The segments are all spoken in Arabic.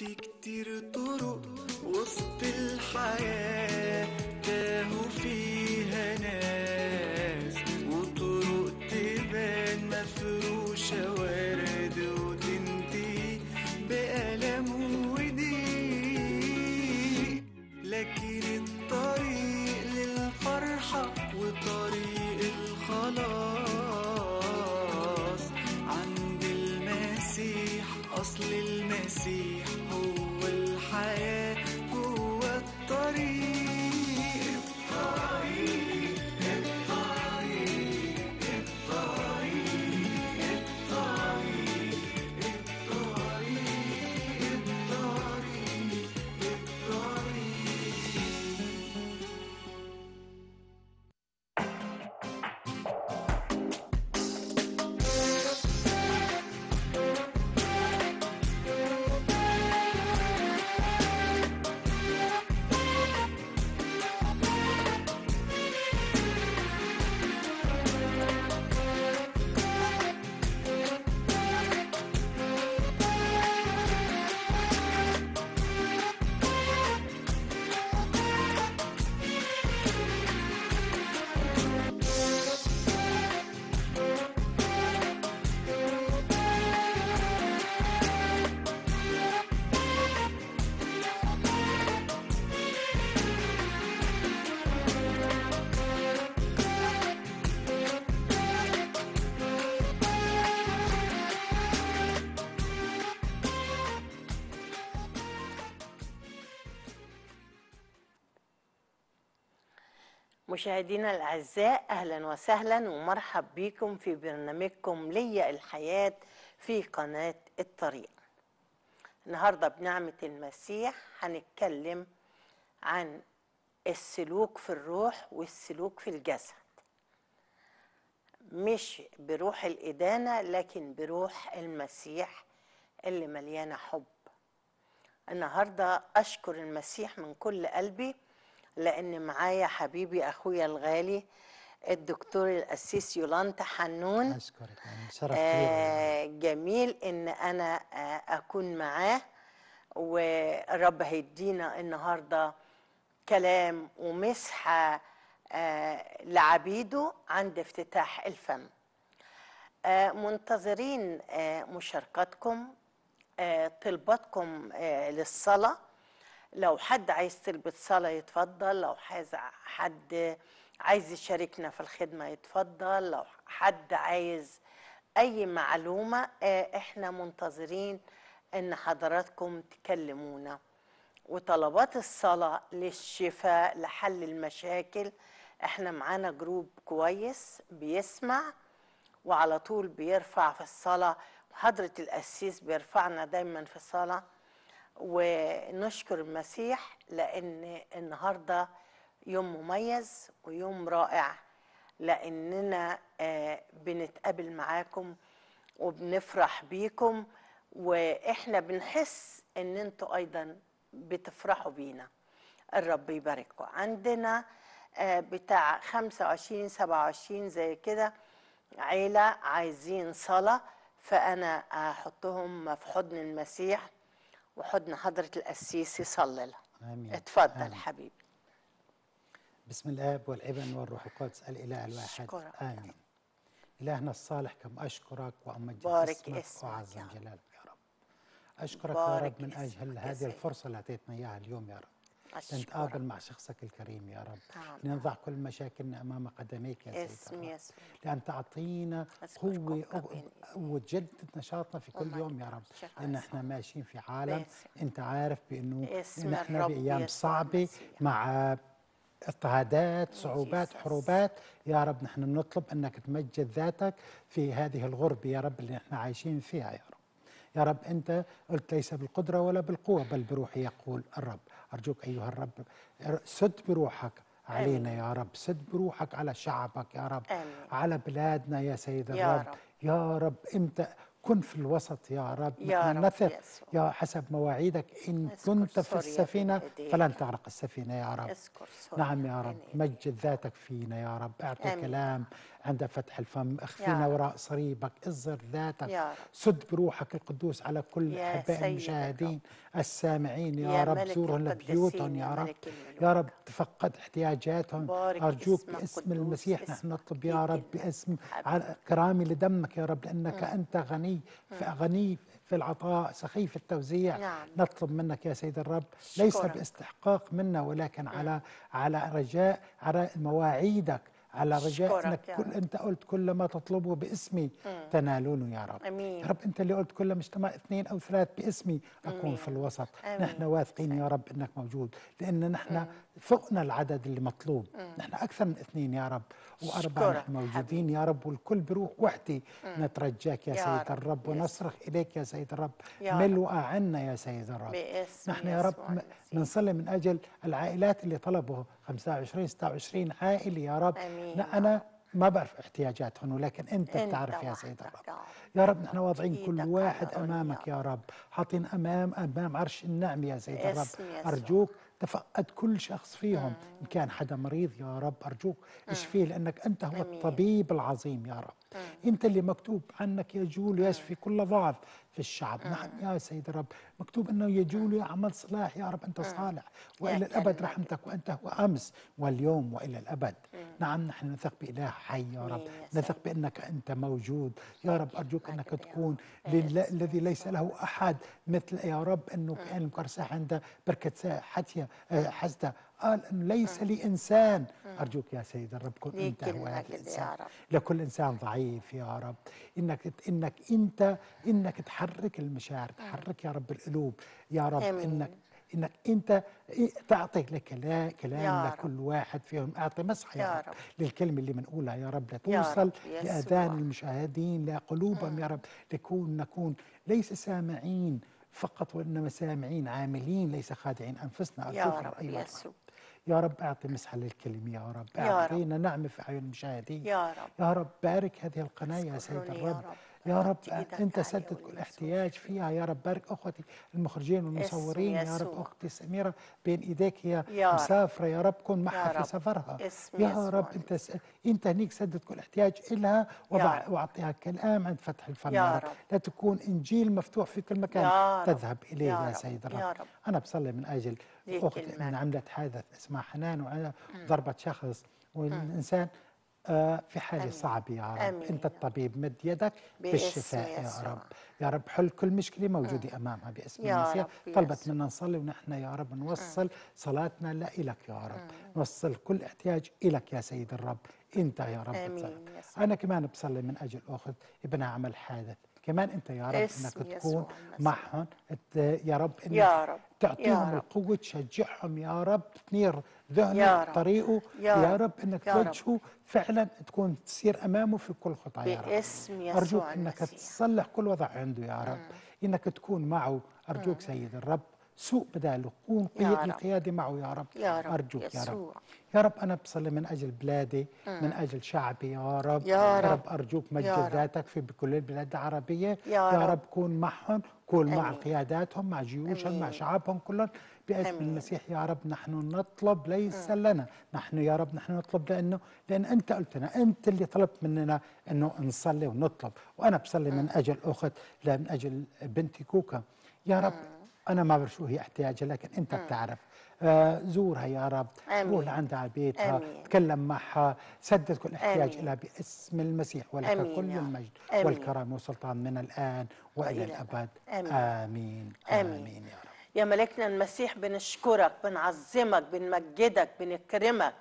في كتير طرق وسط الحياة تاهوا فيها مشاهدينا الأعزاء أهلا وسهلا ومرحب بكم في برنامجكم ليا الحياة في قناة الطريق النهاردة بنعمة المسيح هنتكلم عن السلوك في الروح والسلوك في الجسد مش بروح الإدانة لكن بروح المسيح اللي مليانة حب النهاردة أشكر المسيح من كل قلبي لأن معايا حبيبي أخويا الغالي الدكتور الأسيس يولانتا حنون أشكرك يعني شرف آه جميل إن أنا آه أكون معاه ورب هيدينا النهارده كلام ومسحه آه لعبيده عند افتتاح الفم آه منتظرين آه مشاركاتكم آه، طلباتكم آه، للصلاه لو حد عايز تلبس صلاة يتفضل لو حد عايز يشاركنا في الخدمة يتفضل لو حد عايز أي معلومة آه، إحنا منتظرين إن حضراتكم تكلمونا وطلبات الصلاة للشفاء لحل المشاكل إحنا معانا جروب كويس بيسمع وعلى طول بيرفع في الصلاة حضرة القسيس بيرفعنا دايما في الصلاة ونشكر المسيح لأن النهارده يوم مميز ويوم رائع لأننا آه، بنتقابل معاكم وبنفرح بيكم وإحنا بنحس إن أنتوا أيضا بتفرحوا بينا الرب يبارككم عندنا آه، بتاع 25 27 زي كده عيلة عايزين صلاة فأنا هحطهم في حضن المسيح وحضن حضرة القسيس يصلي لها آمين اتفضل آمين. حبيبي بسم الآب والابن والروح القدس الإله الواحد آمين إلهنا الصالح كم أشكرك وأمجد بارك اسمك, اسمك وأعظم جلالك يا رب أشكرك يا رب من أجل هذه الفرصة اللي أعطيتنا إياها اليوم يا رب تنتقابل مع شخصك الكريم يا رب نعم. لنضع كل مشاكلنا أمام قدميك يا سيدي لأن تعطينا قوة وتجدد نشاطنا في كل يوم يا رب لأن احنا ماشيين في عالم أنت عارف بأنه نحن بأيام صعبة مع اضطهادات صعوبات حروبات يا رب نحن نطلب أنك تمجد ذاتك في هذه الغربة يا رب اللي نحن عايشين فيها يا رب يا رب أنت قلت ليس بالقدرة ولا بالقوة بل بروحي يقول الرب أرجوك أيها الرب سد بروحك علينا يا رب سد بروحك على شعبك يا رب آمين. على بلادنا يا سيد الرب يا رب, يا رب امتى كن في الوسط يا رب يا رب نثق يا حسب مواعيدك إن كنت في السفينة فلن تغرق السفينة يا رب نعم يا رب مجد ذاتك فينا يا رب اعطي كلام عند فتح الفم اخفينا وراء صريبك اظهر ذاتك سد بروحك القدوس على كل أحباء المشاهدين السامعين يا, يا رب زورهم لبيوتهم يا رب يا رب تفقد احتياجاتهم أرجوك باسم المسيح نحن نطلب يا رب باسم كرامي لدمك يا رب لأنك أنت غني غني في العطاء سخي في التوزيع نعم. نطلب منك يا سيد الرب شكرا. ليس باستحقاق منا ولكن على على رجاء على مواعيدك على رجاء انك يعني. كل انت قلت كل ما تطلبه باسمي مم. تنالونه يا رب امين يا رب انت اللي قلت كل ما اجتمع اثنين او ثلاث باسمي اكون مم. في الوسط أمين. نحن واثقين يا رب انك موجود لان نحن مم. فقنا العدد اللي مطلوب نحن أكثر من اثنين يا رب وأربعة نحن موجودين يا رب والكل بروح وحدي نترجاك يا, يا سيد الرب ونصرخ إليك يا سيد الرب ملء عنا يا سيد الرب نحن يا رب بنصلي من أجل العائلات اللي طلبوا 25 26 عائلة يا رب أمين. أنا ما بعرف احتياجاتهم ولكن انت, انت بتعرف يا سيد الرب يا رب نحن واضعين كل واحد امامك يا رب حاطين امام امام عرش النعم يا سيد الرب ارجوك تفقد كل شخص فيهم إن كان حدا مريض يا رب أرجوك اشفيه لأنك أنت هو الطبيب العظيم يا رب انت اللي مكتوب عنك يجول ويشفي كل ضعف في الشعب نعم يا سيد الرب مكتوب انه يجول يعمل صلاح يا رب انت صالح والى الابد رحمتك وانت هو امس واليوم والى الابد نعم نحن نثق باله حي يا رب نثق بانك انت موجود يا رب ارجوك انك تكون الذي ليس له احد مثل يا رب انه كان المكرسه عند بركه حتيه آه، حسده قال أنه ليس لي إنسان أرجوك يا سيد الرب كن أنت هو الإنسان لكل إنسان ضعيف يا رب إنك إنك أنت إنك تحرك المشاعر تحرك يا رب القلوب يا رب إنك انك انت تعطي لكلام كلام لكل واحد فيهم اعطي مسحه يا, يا رب للكلمه اللي بنقولها يا رب لتوصل لاذان المشاهدين لقلوبهم يا رب لكون نكون ليس سامعين فقط وانما سامعين عاملين ليس خادعين انفسنا يا رب يسوع يا رب أعطي مسحة للكلمة يا رب أعطينا نعمة في أعين المشاهدين يا رب يا رب بارك هذه القناة يا سيد الرب يا رب انت سدد كل احتياج فيها يا رب بارك اخوتي المخرجين والمصورين يا رب اختي سميره بين ايديك هي يا مسافره يا رب كن معها في سفرها يا رب انت س... انت هنيك سدد كل احتياج لها وضع واعطيها كلام عند فتح الفم يا رب لا تكون انجيل مفتوح في كل مكان تذهب اليه يا, يا سيد الرب انا بصلي من اجل وقت ان عملت حادث اسمها حنان وعلى ضربت شخص والانسان آه، في حالة أمين. صعبه يا رب أمين. انت الطبيب مد يدك بالشفاء يا رب يا رب حل كل مشكله موجوده أه. امامها باسم المسيح طلبت منا نصلي ونحن يا رب نوصل أه. صلاتنا لإلك يا رب أه. نوصل كل احتياج إلك يا سيد الرب انت يا رب أمين. يا انا كمان بصلي من اجل اخت ابنها عمل حادث كمان انت يا رب انك تكون معهم يا رب انك يا رب تعطيهم القوه تشجعهم يا رب تنير ذهنه طريقه يا, يا رب انك توجهه فعلا تكون تصير امامه في كل خطاه يا رب باسم يسوع ارجوك انك تصلح كل وضع عنده يا رب مم. انك تكون معه ارجوك مم. سيد الرب سوء بداله كون القيادة معه يا رب يا رب أرجوك يا رب يا رب أنا بصلي من أجل بلادي مم. من أجل شعبي يا رب يا رب, يا رب أرجوك مجد ذاتك في بكل البلاد العربية يا, يا رب كون معهم كون مع قياداتهم مع جيوشهم مع شعبهم كلهم باسم المسيح يا رب نحن نطلب ليس مم. لنا نحن يا رب نحن نطلب لأنه لأن أنت قلت لنا أنت اللي طلبت مننا أنه نصلي ونطلب وأنا بصلي مم. من أجل أخت لا من أجل بنتي كوكا يا رب انا ما بعرف شو هي احتياجها لكن انت بتعرف آه زورها يا رب آمين. روح لعندها على بيتها آمين. تكلم معها سدد كل احتياج لها باسم المسيح ولك آمين. كل المجد آمين. والكرم والسلطان من الان والى الابد آمين. آمين. آمين. امين يا رب يا ملكنا المسيح بنشكرك بنعظمك بنمجدك بنكرمك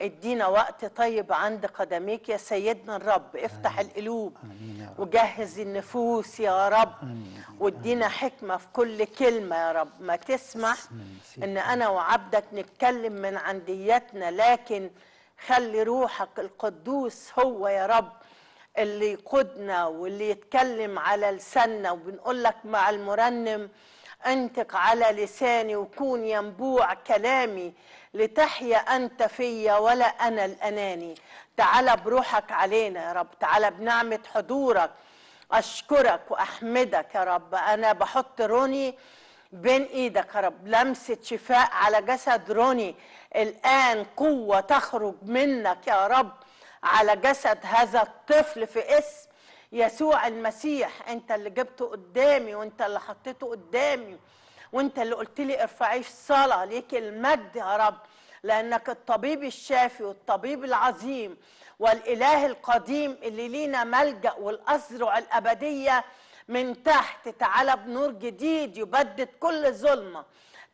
ادينا وقت طيب عند قدميك يا سيدنا الرب افتح آمين. القلوب آمين يا رب. وجهز النفوس يا رب آمين. وادينا حكمة في كل كلمة يا رب ما تسمح ان انا وعبدك نتكلم من عندياتنا لكن خلي روحك القدوس هو يا رب اللي يقودنا واللي يتكلم على لساننا وبنقول لك مع المرنم انطق على لساني وكون ينبوع كلامي لتحيا أنت فيا ولا أنا الأناني تعال بروحك علينا يا رب تعال بنعمة حضورك أشكرك وأحمدك يا رب أنا بحط روني بين ايدك يا رب لمسه شفاء على جسد روني الان قوه تخرج منك يا رب على جسد هذا الطفل في اسم يسوع المسيح انت اللي جبته قدامي وانت اللي حطيته قدامي وانت اللي قلت لي ارفعي الصلاه ليك المجد يا رب لانك الطبيب الشافي والطبيب العظيم والاله القديم اللي لينا ملجا والاذرع الابديه من تحت تعالى بنور جديد يبدد كل ظلمه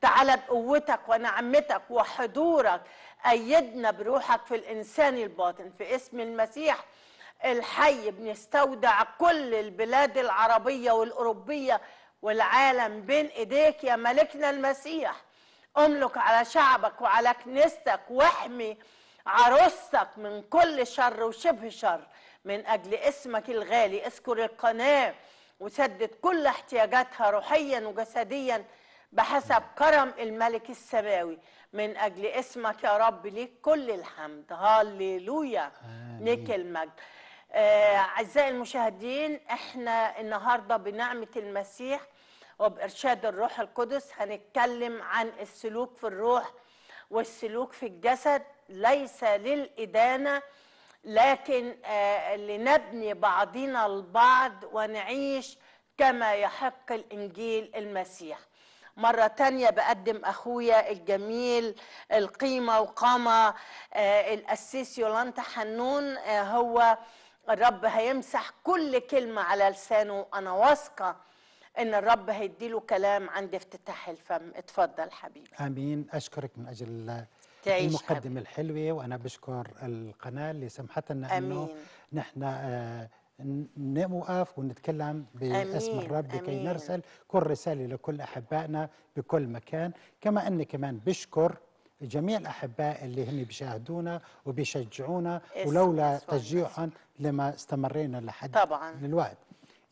تعالى بقوتك ونعمتك وحضورك أيدنا بروحك في الإنسان الباطن في اسم المسيح الحي بنستودع كل البلاد العربية والأوروبية والعالم بين ايديك يا ملكنا المسيح املك على شعبك وعلى كنيستك واحمي عروستك من كل شر وشبه شر من اجل اسمك الغالي اذكر القناه وسدد كل احتياجاتها روحيا وجسديا بحسب كرم الملك السماوي من اجل اسمك يا رب ليك كل الحمد هاليلويا ليك المجد آه، اعزائي آه المشاهدين احنا النهارده بنعمه المسيح وبإرشاد الروح القدس هنتكلم عن السلوك في الروح والسلوك في الجسد ليس للإدانة لكن آه، لنبني بعضنا البعض ونعيش كما يحق الإنجيل المسيح مرة تانية بقدم أخويا الجميل القيمة وقامة آه، الأسيس يولانتا حنون آه، هو الرب هيمسح كل كلمة على لسانه أنا واثقة ان الرب هيديله كلام عند افتتاح الفم اتفضل حبيبي امين اشكرك من اجل تعيش المقدمه الحلوه وانا بشكر القناه اللي سمحت لنا انه نحن آه، نوقف ونتكلم باسم الرب لكي نرسل كل رسالة لكل أحبائنا بكل مكان كما أني كمان بشكر جميع الأحباء اللي هم بيشاهدونا وبيشجعونا ولولا تشجيعهم لما استمرينا لحد طبعا للوقت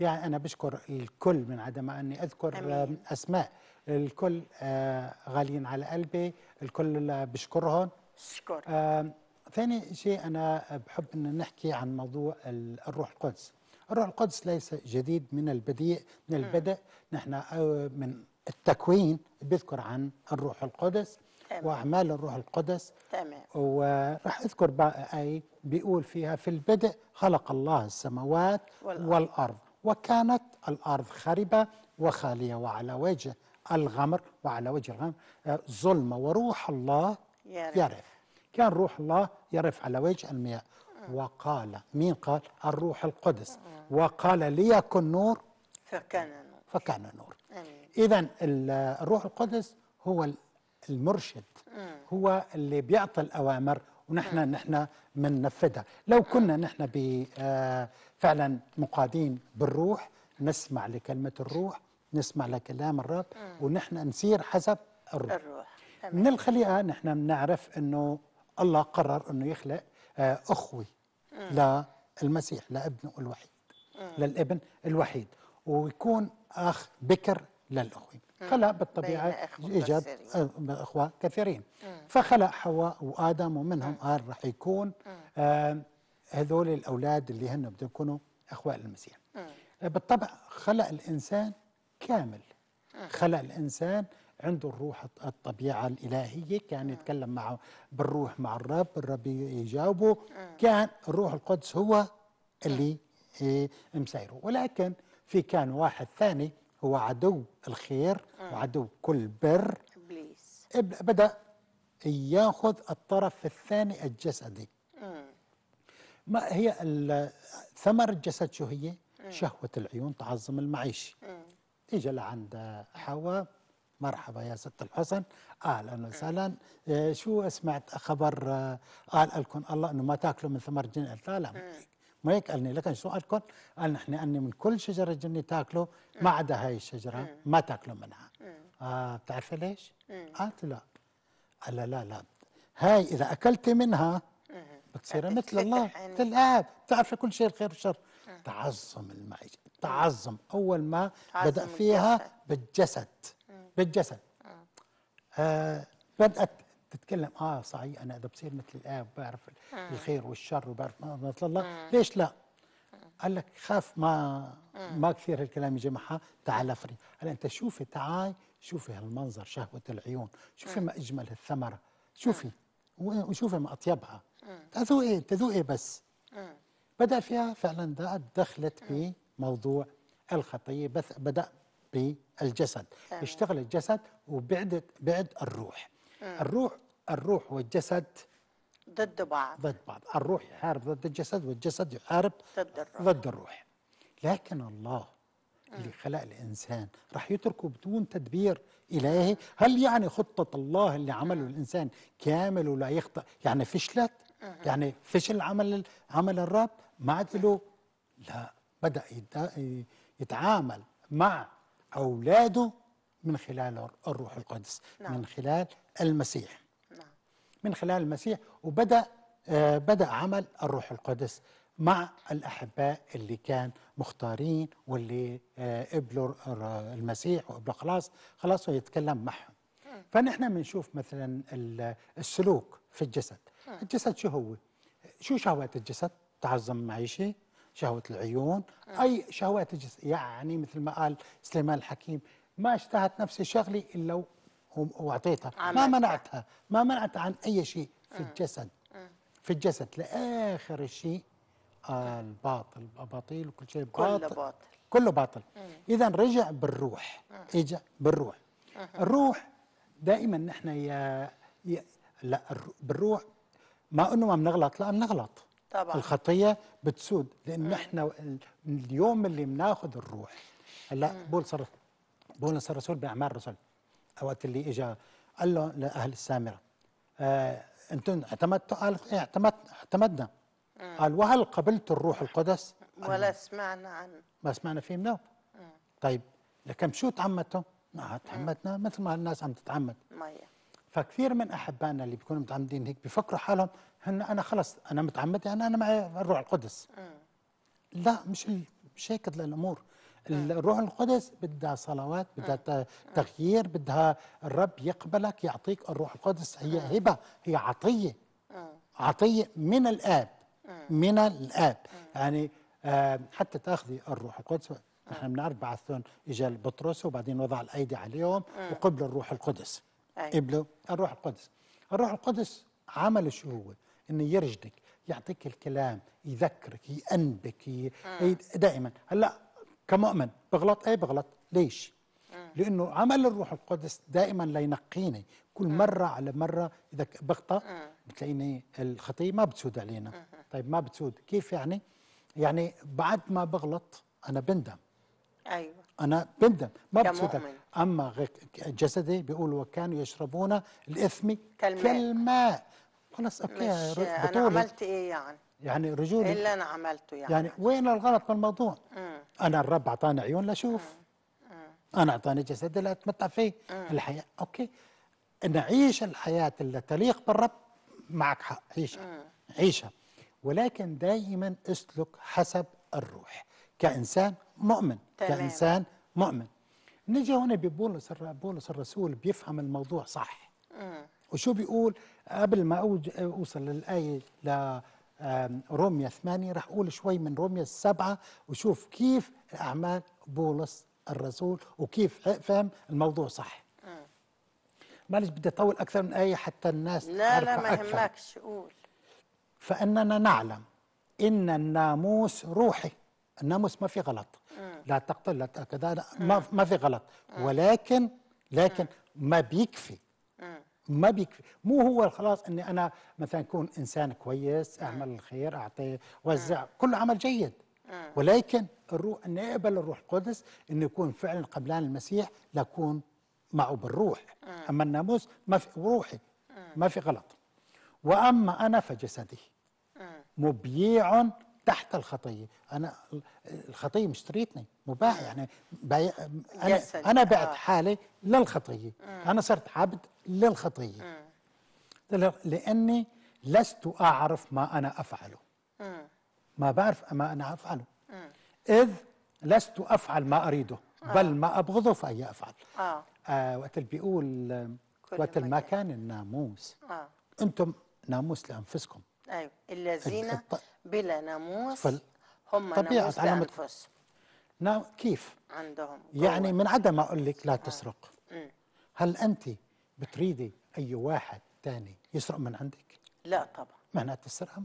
يعني أنا بشكر الكل من عدم أني أذكر أمين. أسماء الكل آه، غاليين على قلبي الكل بشكرهم شكر ثاني شيء أنا بحب أن نحكي عن موضوع الروح القدس الروح القدس ليس جديد من البديء من البدء نحن آه، من التكوين بيذكر عن الروح القدس تمام. وأعمال الروح القدس تمام وراح أذكر بقى أي بيقول فيها في البدء خلق الله السماوات والأرض, والأرض. وكانت الأرض خربة وخالية وعلى وجه الغمر وعلى وجه الغمر آه، ظلمة وروح الله يرف. كان روح الله يرف على وجه المياه آه. وقال مين قال الروح القدس آه. وقال ليكن نور فكان نور فكان نور إذا الروح القدس هو المرشد هو اللي بيعطي الأوامر ونحن نحن بننفذها لو كنا نحن آه، فعلا مقادين بالروح نسمع لكلمة الروح نسمع لكلام الرب ونحن نسير حسب الروح, الروح. من الخليقة نحن بنعرف أنه الله قرر أنه يخلق آه، أخوي للمسيح لابنه الوحيد للابن الوحيد ويكون أخ بكر للأخوين خلق بالطبيعه ايجاد آه، اخوه كثيرين فخلق حواء وادم ومنهم قال رح يكون هذول الاولاد اللي هن بدهم يكونوا اخوه المسيح آه، بالطبع خلق الانسان كامل خلق الانسان عنده الروح الطبيعة الإلهية كان يتكلم معه بالروح مع الرب الرب يجاوبه كان الروح القدس هو اللي آه، مسيره ولكن في كان واحد ثاني هو عدو الخير آه. وعدو كل بر إبليس بدأ ياخذ الطرف الثاني الجسدي آه. ما هي ثمر الجسد شو هي؟ آه. شهوة العيون تعظم المعيشة اجى لعند حواء مرحبا يا ست الحسن اهلا وسهلا شو سمعت خبر قال لكم الله انه ما تاكلوا من ثمر جنة لا لا ما هيك قالني لكن شو قال قال نحن أني من كل شجرة جنة تاكلوا ما عدا هاي الشجرة ما تاكلوا منها آه بتعرفي ليش؟ قالت لا قال لا لا هاي إذا أكلت منها بتصير مثل الله مثل الآب بتعرفي كل شيء الخير والشر تعظم المعيشة تعظم أول ما بدأ فيها بالجسد بالجسد آه بدأت تتكلم اه صحيح انا اذا بصير مثل الاب بعرف آه. الخير والشر وبعرف ما الله آه. ليش لا؟ آه. قال لك خاف ما ما كثير هالكلام يجي معها تعال افري هلا انت شوفي تعاي شوفي هالمنظر شهوه العيون شوفي ما اجمل الثمره شوفي وشوفي ما اطيبها تذوقي تذوقي بس بدا فيها فعلا دخلت بموضوع الخطيه بدا بالجسد اشتغل الجسد وبعدت بعد الروح الروح الروح والجسد ضد بعض ضد بعض الروح يحارب ضد الجسد والجسد يحارب ضد الروح, ضد الروح. لكن الله اللي خلق الإنسان راح يتركه بدون تدبير إلهي هل يعني خطة الله اللي عمله الإنسان كامل ولا يخطأ يعني فشلت يعني فشل عمل عمل الرب ما عاد له لا بدأ يتعامل مع أولاده من خلال الروح القدس نعم. من خلال المسيح نعم. من خلال المسيح وبدأ آه، بدأ عمل الروح القدس مع الأحباء اللي كان مختارين واللي قبلوا آه، المسيح وقبلوا خلاص خلاص ويتكلم معهم فنحن بنشوف مثلا السلوك في الجسد الجسد شو هو شو شهوات الجسد تعظم معيشة شهوة العيون أي شهوات الجسد يعني مثل ما قال سليمان الحكيم ما اشتهت نفسي شغلي الا واعطيتها ما منعتها ما منعت عن اي شيء في آه. الجسد آه. في الجسد لاخر شيء الباطل اباطيل وكل شيء باطل كله باطل كله آه. باطل اذا رجع بالروح اجى بالروح الروح دائما نحن يا, يا لا بالروح ما انه ما بنغلط لا بنغلط طبعا الخطيه بتسود لان نحن اليوم اللي بناخذ الروح هلا بقول صرف بولس الرسول باعمال الرسل وقت اللي اجى قال له لاهل السامره آه انتم اعتمدتوا قال إيه، اعتمد اعتمدنا قال وهل قبلت الروح القدس؟ ولا سمعنا عنه ما سمعنا فيه منه طيب لكن شو تعمدتوا؟ ما تعمدنا مثل ما الناس عم تتعمد مية. فكثير من احبائنا اللي بيكونوا متعمدين هيك بيفكروا حالهم هن انا خلص انا متعمد يعني انا معي الروح القدس لا مش مش هيك الامور آه. الروح القدس بدها صلوات آه. بدها تغيير بدها الرب يقبلك يعطيك الروح القدس هي آه. هبه هي عطيه عطيه من الاب من الاب يعني حتى تاخذي الروح القدس نحن بنعرف بعثون اجى بطرس وبعدين وضع الايدي عليهم وقبلوا الروح القدس أيوة. قبلوا الروح القدس الروح القدس عمله شو هو؟ انه يرشدك يعطيك الكلام يذكرك يأنبك دائما هلا كمؤمن بغلط ايه بغلط ليش لانه عمل الروح القدس دائما لينقيني كل مره على مره اذا بغطى بتلاقيني الخطيه ما بتسود علينا طيب ما بتسود كيف يعني يعني بعد ما بغلط انا بندم ايوه انا بندم ما بتسود اما جسدي بيقول وكانوا يشربون الاثم كالماء, كالماء. خلاص اوكي بطولة انا عملت ايه يعني يعني رجولي إيه اللي أنا عملته يعني يعني وين الغلط في الموضوع؟ مم. أنا الرب أعطاني عيون لأشوف أنا أعطاني جسد لأتمتع فيه مم. الحياة أوكي نعيش الحياة اللي تليق بالرب معك حق عيشها مم. عيشها ولكن دائما اسلك حسب الروح كإنسان مؤمن تمام. كإنسان مؤمن نجي هنا ببولس بولس الرسول بيفهم الموضوع صح مم. وشو بيقول قبل ما اوصل للايه روميا 8 راح اقول شوي من روميا 7 وشوف كيف اعمال بولس الرسول وكيف فهم الموضوع صح معلش بدي اطول اكثر من ايه حتى الناس لا لا ما يهمكش قول فاننا نعلم ان الناموس روحي الناموس ما في غلط لا تقتل لا كذا ما في غلط ولكن لكن ما بيكفي ما بيكفي مو هو خلاص اني انا مثلا اكون انسان كويس اعمل الخير اعطي وزع كل عمل جيد ولكن الروح ان يقبل الروح القدس انه يكون فعلا قبلان المسيح لاكون معه بالروح اما الناموس ما في روحي ما في غلط واما انا فجسدي مبيع تحت الخطيه انا الخطيه مشتريتني مباع يعني بايع انا جسد. انا بعت آه. حالي للخطيه مم. انا صرت عبد للخطيه مم. لاني لست اعرف ما انا افعله مم. ما بعرف ما انا افعله مم. اذ لست افعل ما اريده آه. بل ما ابغضه فهي افعل آه. آه وقت اللي بيقول وقت ما كان الناموس آه. انتم ناموس لانفسكم ايوه الذين بلا ناموس فل... هم طبيعة ناموس علامة بأنفسهم نعم كيف؟ عندهم يعني قوة. يعني من عدم أقول لك لا آه. تسرق آه. هل أنت بتريدي أي واحد تاني يسرق من عندك؟ لا طبعا معناته السرقة آه.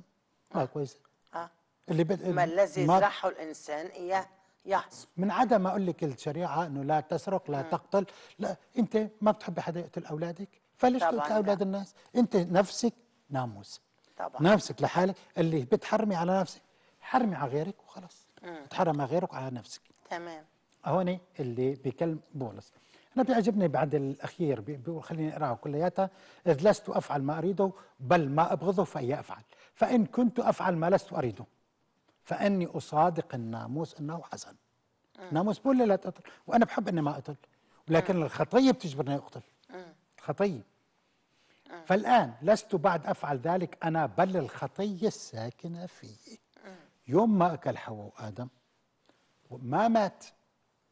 ما آه. كويسة آه. اللي بد... ما الذي يزرعه الإنسان إياه يحصل من عدم أقول لك الشريعة أنه لا تسرق لا م. تقتل لا أنت ما بتحبي حدا يقتل أولادك فليش تقتل أولاد الناس؟ أنت نفسك ناموس طبعا نفسك لحالك اللي بتحرمي على نفسك حرمي على غيرك وخلاص تحرم على غيرك وعلى نفسك تمام هوني اللي بكلم بولس انا بيعجبني بعد الاخير بيقول خليني اقراها كلياتها اذ لست افعل ما اريده بل ما ابغضه فاي افعل فان كنت افعل ما لست اريده فاني اصادق الناموس انه حسن ناموس بيقول لي لا تقتل وانا بحب اني ما اقتل ولكن الخطيه بتجبرني اقتل الخطيه آه. فالآن لست بعد أفعل ذلك أنا بل الخطية الساكنة فيه آه. يوم ما أكل حواء آدم ما مات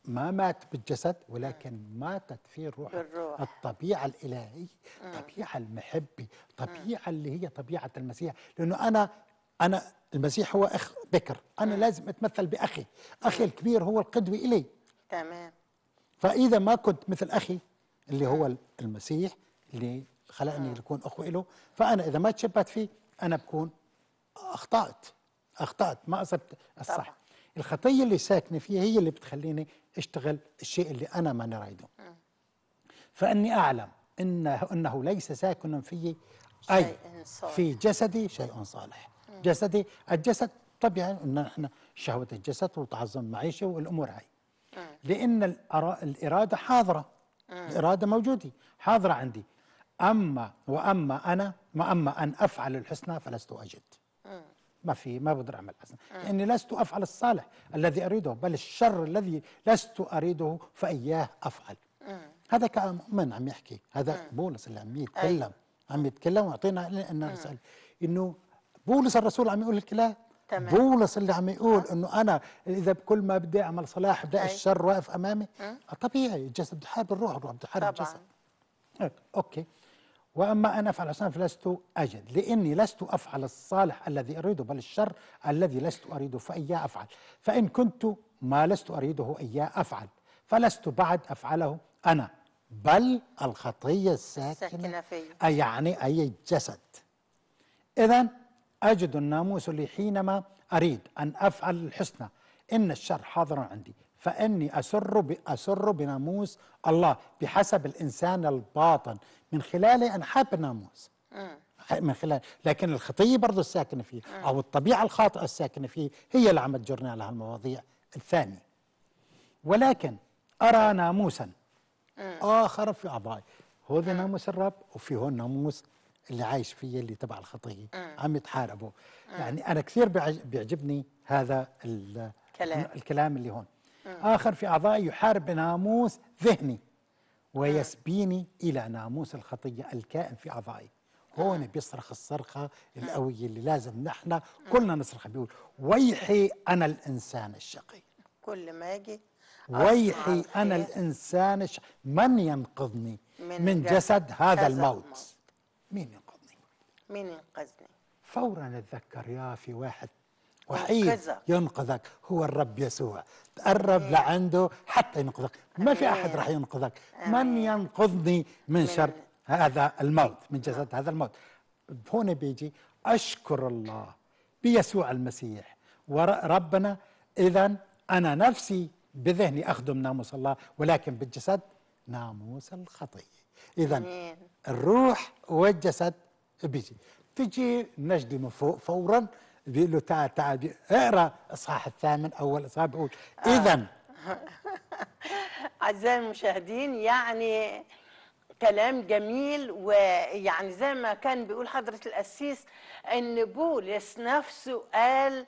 ما مات بالجسد ولكن آه. ماتت في الروح بالروح. الطبيعة الإلهية الطبيعة المحبة الطبيعة اللي هي طبيعة المسيح لأنه أنا أنا المسيح هو أخ بكر أنا لازم أتمثل بأخي أخي الكبير هو القدوة إلي تمام فإذا ما كنت مثل أخي اللي هو المسيح اللي خلقني آه. لكون اخو له فانا اذا ما تشبهت فيه انا بكون اخطات اخطات ما اصبت الصح طبعا. الخطيه اللي ساكنه فيها هي اللي بتخليني اشتغل الشيء اللي انا ماني رايده آه. فاني اعلم انه انه ليس ساكنا في اي في جسدي شيء صالح آه. جسدي الجسد طبيعي ان احنا شهوه الجسد وتعظم المعيشه والامور هاي لان الاراده حاضره الاراده موجوده حاضره عندي أما وأما أنا وأما أن أفعل الحسنى فلست أجد ما في ما بقدر أعمل حسنى لأني آه. لست أفعل الصالح الذي أريده بل الشر الذي لست أريده فإياه أفعل آه. هذا كمؤمن عم يحكي هذا آه. بولس اللي عم يتكلم عم يتكلم ويعطينا أن رسالة إنه بولس الرسول عم يقول الكلام تمام. بولس اللي عم يقول أه؟ انه انا اذا بكل ما بدي اعمل صلاح بدي الشر واقف امامي أه؟ طبيعي الجسد بده يحارب الروح الروح بده يحارب الجسد اوكي وأما أنا أفعل فلست أجد لأني لست أفعل الصالح الذي أريده بل الشر الذي لست أريده فايا أفعل فإن كنت ما لست أريده إياه أفعل فلست بعد أفعله أنا بل الخطية الساكنة أي يعني أي جسد إذا أجد الناموس لي حينما أريد أن أفعل الحسنى إن الشر حاضر عندي فاني اسر اسر بناموس الله بحسب الانسان الباطن من خلاله انحب الناموس من خلال لكن الخطيه برضه الساكنه فيه او الطبيعه الخاطئه الساكنه فيه هي اللي عم تجرنا على هالمواضيع الثانيه ولكن ارى ناموسا اخر في اعضائي هو ناموس الرب وفي هون ناموس اللي عايش فيه اللي تبع الخطيه عم يتحاربوا يعني انا كثير بيعجبني هذا الكلام الكلام اللي هون آه. آخر في أعضائي يحارب بناموس ذهني ويسبيني إلى ناموس الخطية الكائن في أعضائي هون آه. بيصرخ الصرخة القوية آه. اللي لازم نحن كلنا نصرخ بيقول ويحي أنا الإنسان الشقي كل ما أجي ويحي أنا الإنسان الش... من ينقذني من, من جسد هذا الموت مين ينقذني مين ينقذني فورا اتذكر يا في واحد وحيد ينقذك هو الرب يسوع تقرب إيه. لعنده حتى ينقذك ما في أحد راح ينقذك من ينقذني من شر هذا الموت من آه. جسد هذا الموت هون بيجي أشكر الله بيسوع المسيح وربنا إذا أنا نفسي بذهني أخدم ناموس الله ولكن بالجسد ناموس الخطية إذا الروح والجسد بيجي تجي نجدي من فوق فورا بيقول له تعال تعال اقرا اصحاح الثامن اول اصحاح بيقول آه. اذا اعزائي المشاهدين يعني كلام جميل ويعني زي ما كان بيقول حضره القسيس ان بولس نفسه قال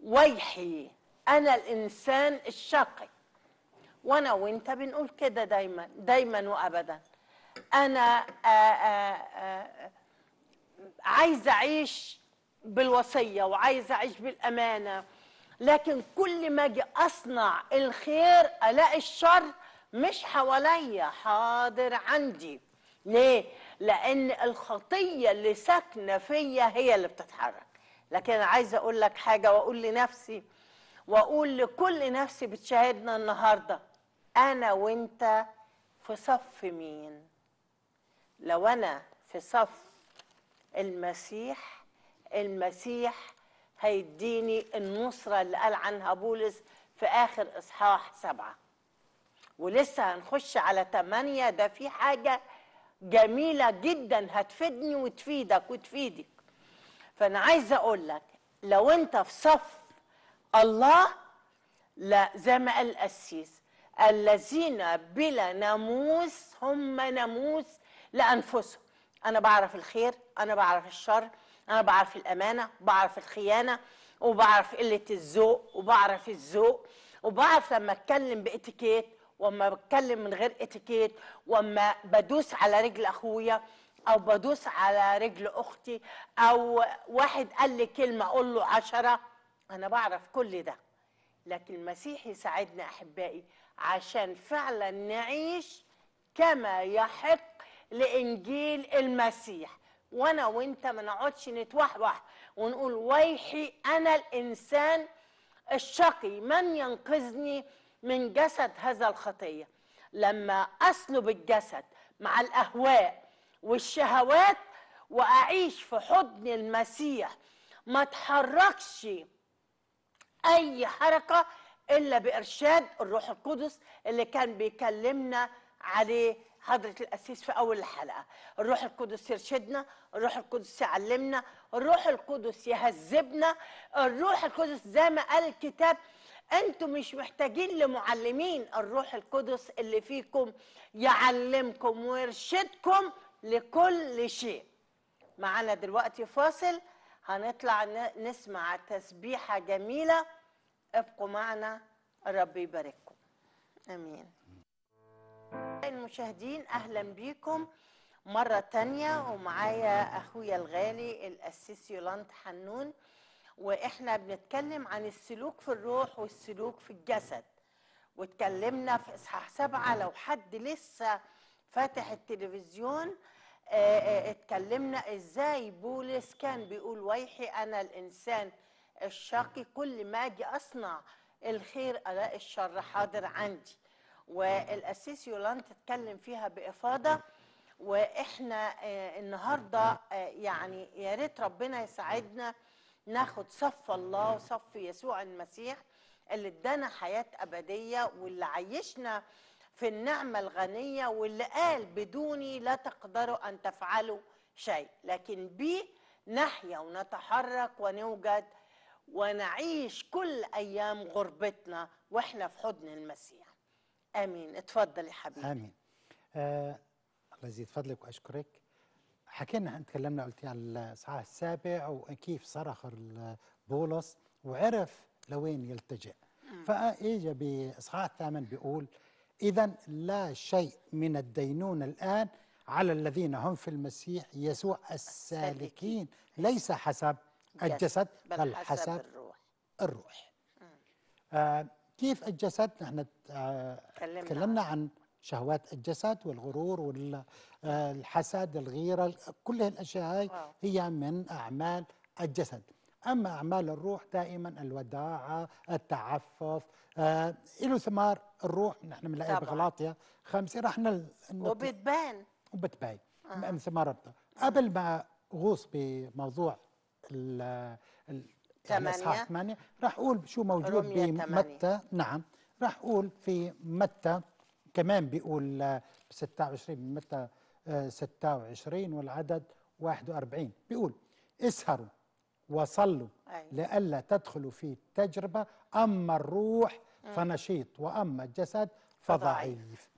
ويحي انا الانسان الشقي وانا وانت بنقول كده دايما دايما وابدا انا آآ آه، آآ آه، عايزه اعيش بالوصية وعايزة أعيش بالأمانة لكن كل ما أجي أصنع الخير ألاقي الشر مش حواليا حاضر عندي ليه؟ لأن الخطية اللي ساكنة فيا هي اللي بتتحرك لكن أنا عايزة أقول لك حاجة وأقول لنفسي وأقول لكل نفسي بتشاهدنا النهاردة أنا وأنت في صف مين؟ لو أنا في صف المسيح المسيح هيديني النصرة اللي قال عنها بولس في آخر إصحاح سبعة ولسه هنخش على تمانية ده في حاجة جميلة جدا هتفيدني وتفيدك وتفيدك فأنا عايزة أقول لك لو أنت في صف الله لا زي ما قال القسيس الذين بلا ناموس هم ناموس لأنفسهم أنا بعرف الخير أنا بعرف الشر انا بعرف الامانه بعرف الخيانه وبعرف قله الذوق وبعرف الذوق وبعرف لما اتكلم باتيكيت واما بتكلم من غير اتيكيت واما بدوس على رجل اخويا او بدوس على رجل اختي او واحد قال لي كلمه اقول له عشره انا بعرف كل ده لكن المسيح يساعدنا احبائي عشان فعلا نعيش كما يحق لانجيل المسيح وانا وانت ما نقعدش نتوحوح ونقول ويحي انا الانسان الشقي من ينقذني من جسد هذا الخطيه لما اسلب الجسد مع الاهواء والشهوات واعيش في حضن المسيح ما اتحركش اي حركه الا بارشاد الروح القدس اللي كان بيكلمنا عليه حضرة القسيس في أول الحلقة الروح القدس يرشدنا الروح القدس يعلمنا الروح القدس يهذبنا الروح القدس زي ما قال الكتاب أنتم مش محتاجين لمعلمين الروح القدس اللي فيكم يعلمكم ويرشدكم لكل شيء معانا دلوقتي فاصل هنطلع نسمع تسبيحة جميلة ابقوا معنا الرب يبارككم امين المشاهدين اهلا بيكم مره تانية ومعايا اخويا الغالي الاسيس يولاند حنون واحنا بنتكلم عن السلوك في الروح والسلوك في الجسد واتكلمنا في اصحاح سبعة لو حد لسه فاتح التلفزيون آه، آه، اتكلمنا ازاي بولس كان بيقول ويحي انا الانسان الشقي كل ما اجي اصنع الخير الاقي الشر حاضر عندي والأسيس يولان تتكلم فيها بإفاضة واحنا آه، النهارده آه، يعني يا ريت ربنا يساعدنا ناخد صف الله وصف يسوع المسيح اللي ادانا حياه ابديه واللي عيشنا في النعمه الغنيه واللي قال بدوني لا تقدروا ان تفعلوا شيء لكن بي نحيا ونتحرك ونوجد ونعيش كل ايام غربتنا واحنا في حضن المسيح امين اتفضل يا حبيبي امين آه الله يزيد فضلك واشكرك حكينا تكلمنا قلتي على الاصحاح السابع وكيف صرخ بولس وعرف لوين يلتجئ فاجى باصحاح الثامن بيقول اذا لا شيء من الدينون الان على الذين هم في المسيح يسوع السالكين ليس حسب الجسد بل حسب الروح الروح آه كيف الجسد نحن آه، تكلمنا, تكلمنا عن شهوات الجسد والغرور والحسد آه، الغيرة كل هالأشياء هاي هي من أعمال الجسد أما أعمال الروح دائما الوداعة التعفف آه له ثمار الروح نحن بنلاقيها بغلاطيا خمسة راح نل... وبتبان وبتبان آه. ثمار قبل ما غوص بموضوع ال... يعني اصحاح 8 راح اقول شو موجود بمتى نعم راح اقول في متى كمان بيقول ب 26 من متى 26 آه، والعدد 41 بيقول اسهروا وصلوا أيوة. لئلا تدخلوا في تجربة أما الروح فنشيط وأما الجسد فضعيف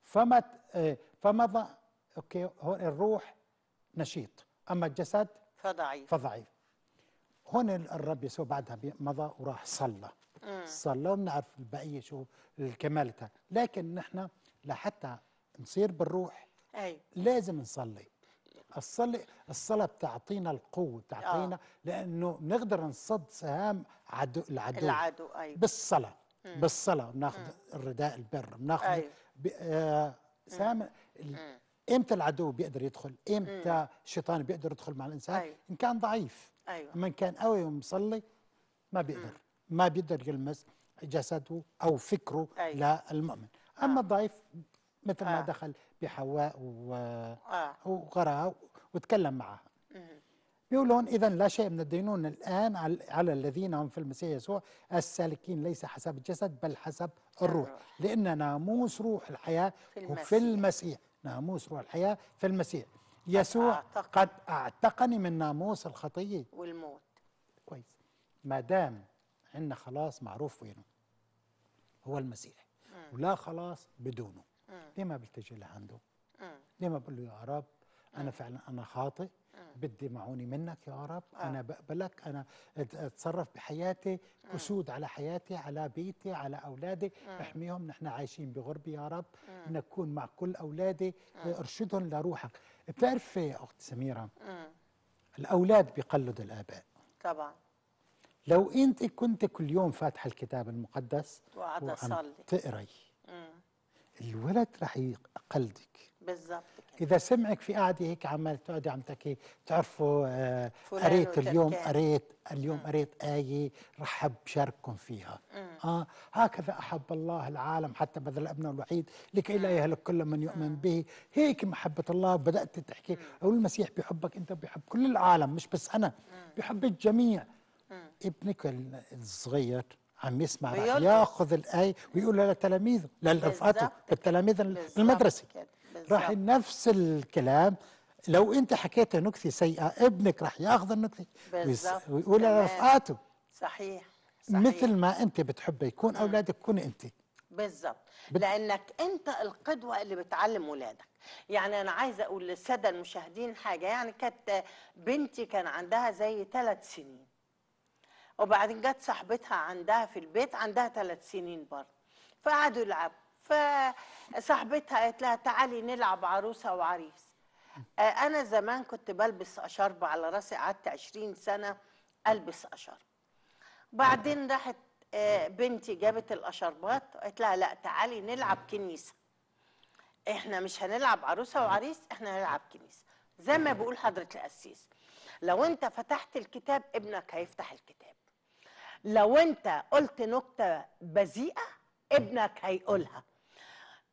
فما آه، فمضى اوكي الروح نشيط أما الجسد فضعيف فضعيف هون الرب يسوع بعدها مضى وراح صلى صلى وبنعرف البقيه شو الكمال تاع لكن نحن لحتى نصير بالروح أي. لازم نصلي الصلاة الصلاة بتعطينا القوة بتعطينا آه. لأنه نقدر نصد سهام عدو العدو العدو أي. بالصلاة م. بالصلاة بناخذ الرداء البر بناخذ آه، سهام امتى العدو بيقدر يدخل امتى الشيطان بيقدر يدخل مع الانسان أي. ان كان ضعيف أيوة. من كان قوي ومصلي ما بيقدر ما بيقدر يلمس جسده أو فكره أيوة. للمؤمن أما آه. الضعيف مثل آه. ما دخل بحواء و... آه. وغرها وتكلم معها بيقولون إذا لا شيء من الدينون الآن على الذين هم في المسيح يسوع السالكين ليس حسب الجسد بل حسب الروح لأن ناموس روح الحياة في المسيح, في المسيح. ناموس روح الحياة في المسيح يسوع أعتقد. قد اعتقني من ناموس الخطيه والموت كويس ما دام عندنا خلاص معروف وينه هو المسيح مم. ولا خلاص بدونه مم. ليه ما بلتجي لعنده ليه ما بقول له يا رب انا فعلا انا خاطئ بدي معوني منك يا رب آه. انا بقبلك انا اتصرف بحياتي اسود على حياتي على بيتي على اولادي احميهم نحن عايشين بغربه يا رب نكون مع كل اولادي ارشدهم لروحك بتعرف يا اخت سميرة مم. الأولاد بيقلدوا الآباء طبعا لو أنت كنت كل يوم فاتحة الكتاب المقدس وقاعدة تصلي تقري الولد رح يقلدك بالضبط اذا سمعك في قاعده هيك عمال تقعد عم تحكي تعرفوا آه قريت اليوم قريت اليوم قريت ايه رحب شارككم فيها مم. اه هكذا احب الله العالم حتى بذل ابنه الوحيد لكي لا يهلك كل من يؤمن مم. به هيك محبه الله بدات تحكي او المسيح بيحبك انت بيحب كل العالم مش بس انا بيحب الجميع مم. ابنك الصغير عم يسمع ياخذ الايه ويقولها لتلاميذه لرفقاته للتلاميذ كده. راح نفس الكلام لو انت حكيت نكته سيئه ابنك راح ياخذ النكته ويقول لرفقاته صحيح. صحيح مثل ما انت بتحب يكون اولادك كون انت بالظبط بت... لانك انت القدوه اللي بتعلم اولادك يعني انا عايزه اقول للساده المشاهدين حاجه يعني كانت بنتي كان عندها زي ثلاث سنين وبعدين جت صاحبتها عندها في البيت عندها ثلاث سنين برضه فقعدوا يلعبوا فصاحبتها قالت لها تعالي نلعب عروسه وعريس آه، انا زمان كنت بلبس اشرب على راسي قعدت 20 سنه البس اشرب بعدين راحت آه، بنتي جابت الاشربات وقالت لها لا تعالي نلعب كنيسه احنا مش هنلعب عروسه وعريس احنا هنلعب كنيسه زي ما بيقول حضره القسيس لو انت فتحت الكتاب ابنك هيفتح الكتاب لو انت قلت نكته بذيئه ابنك هيقولها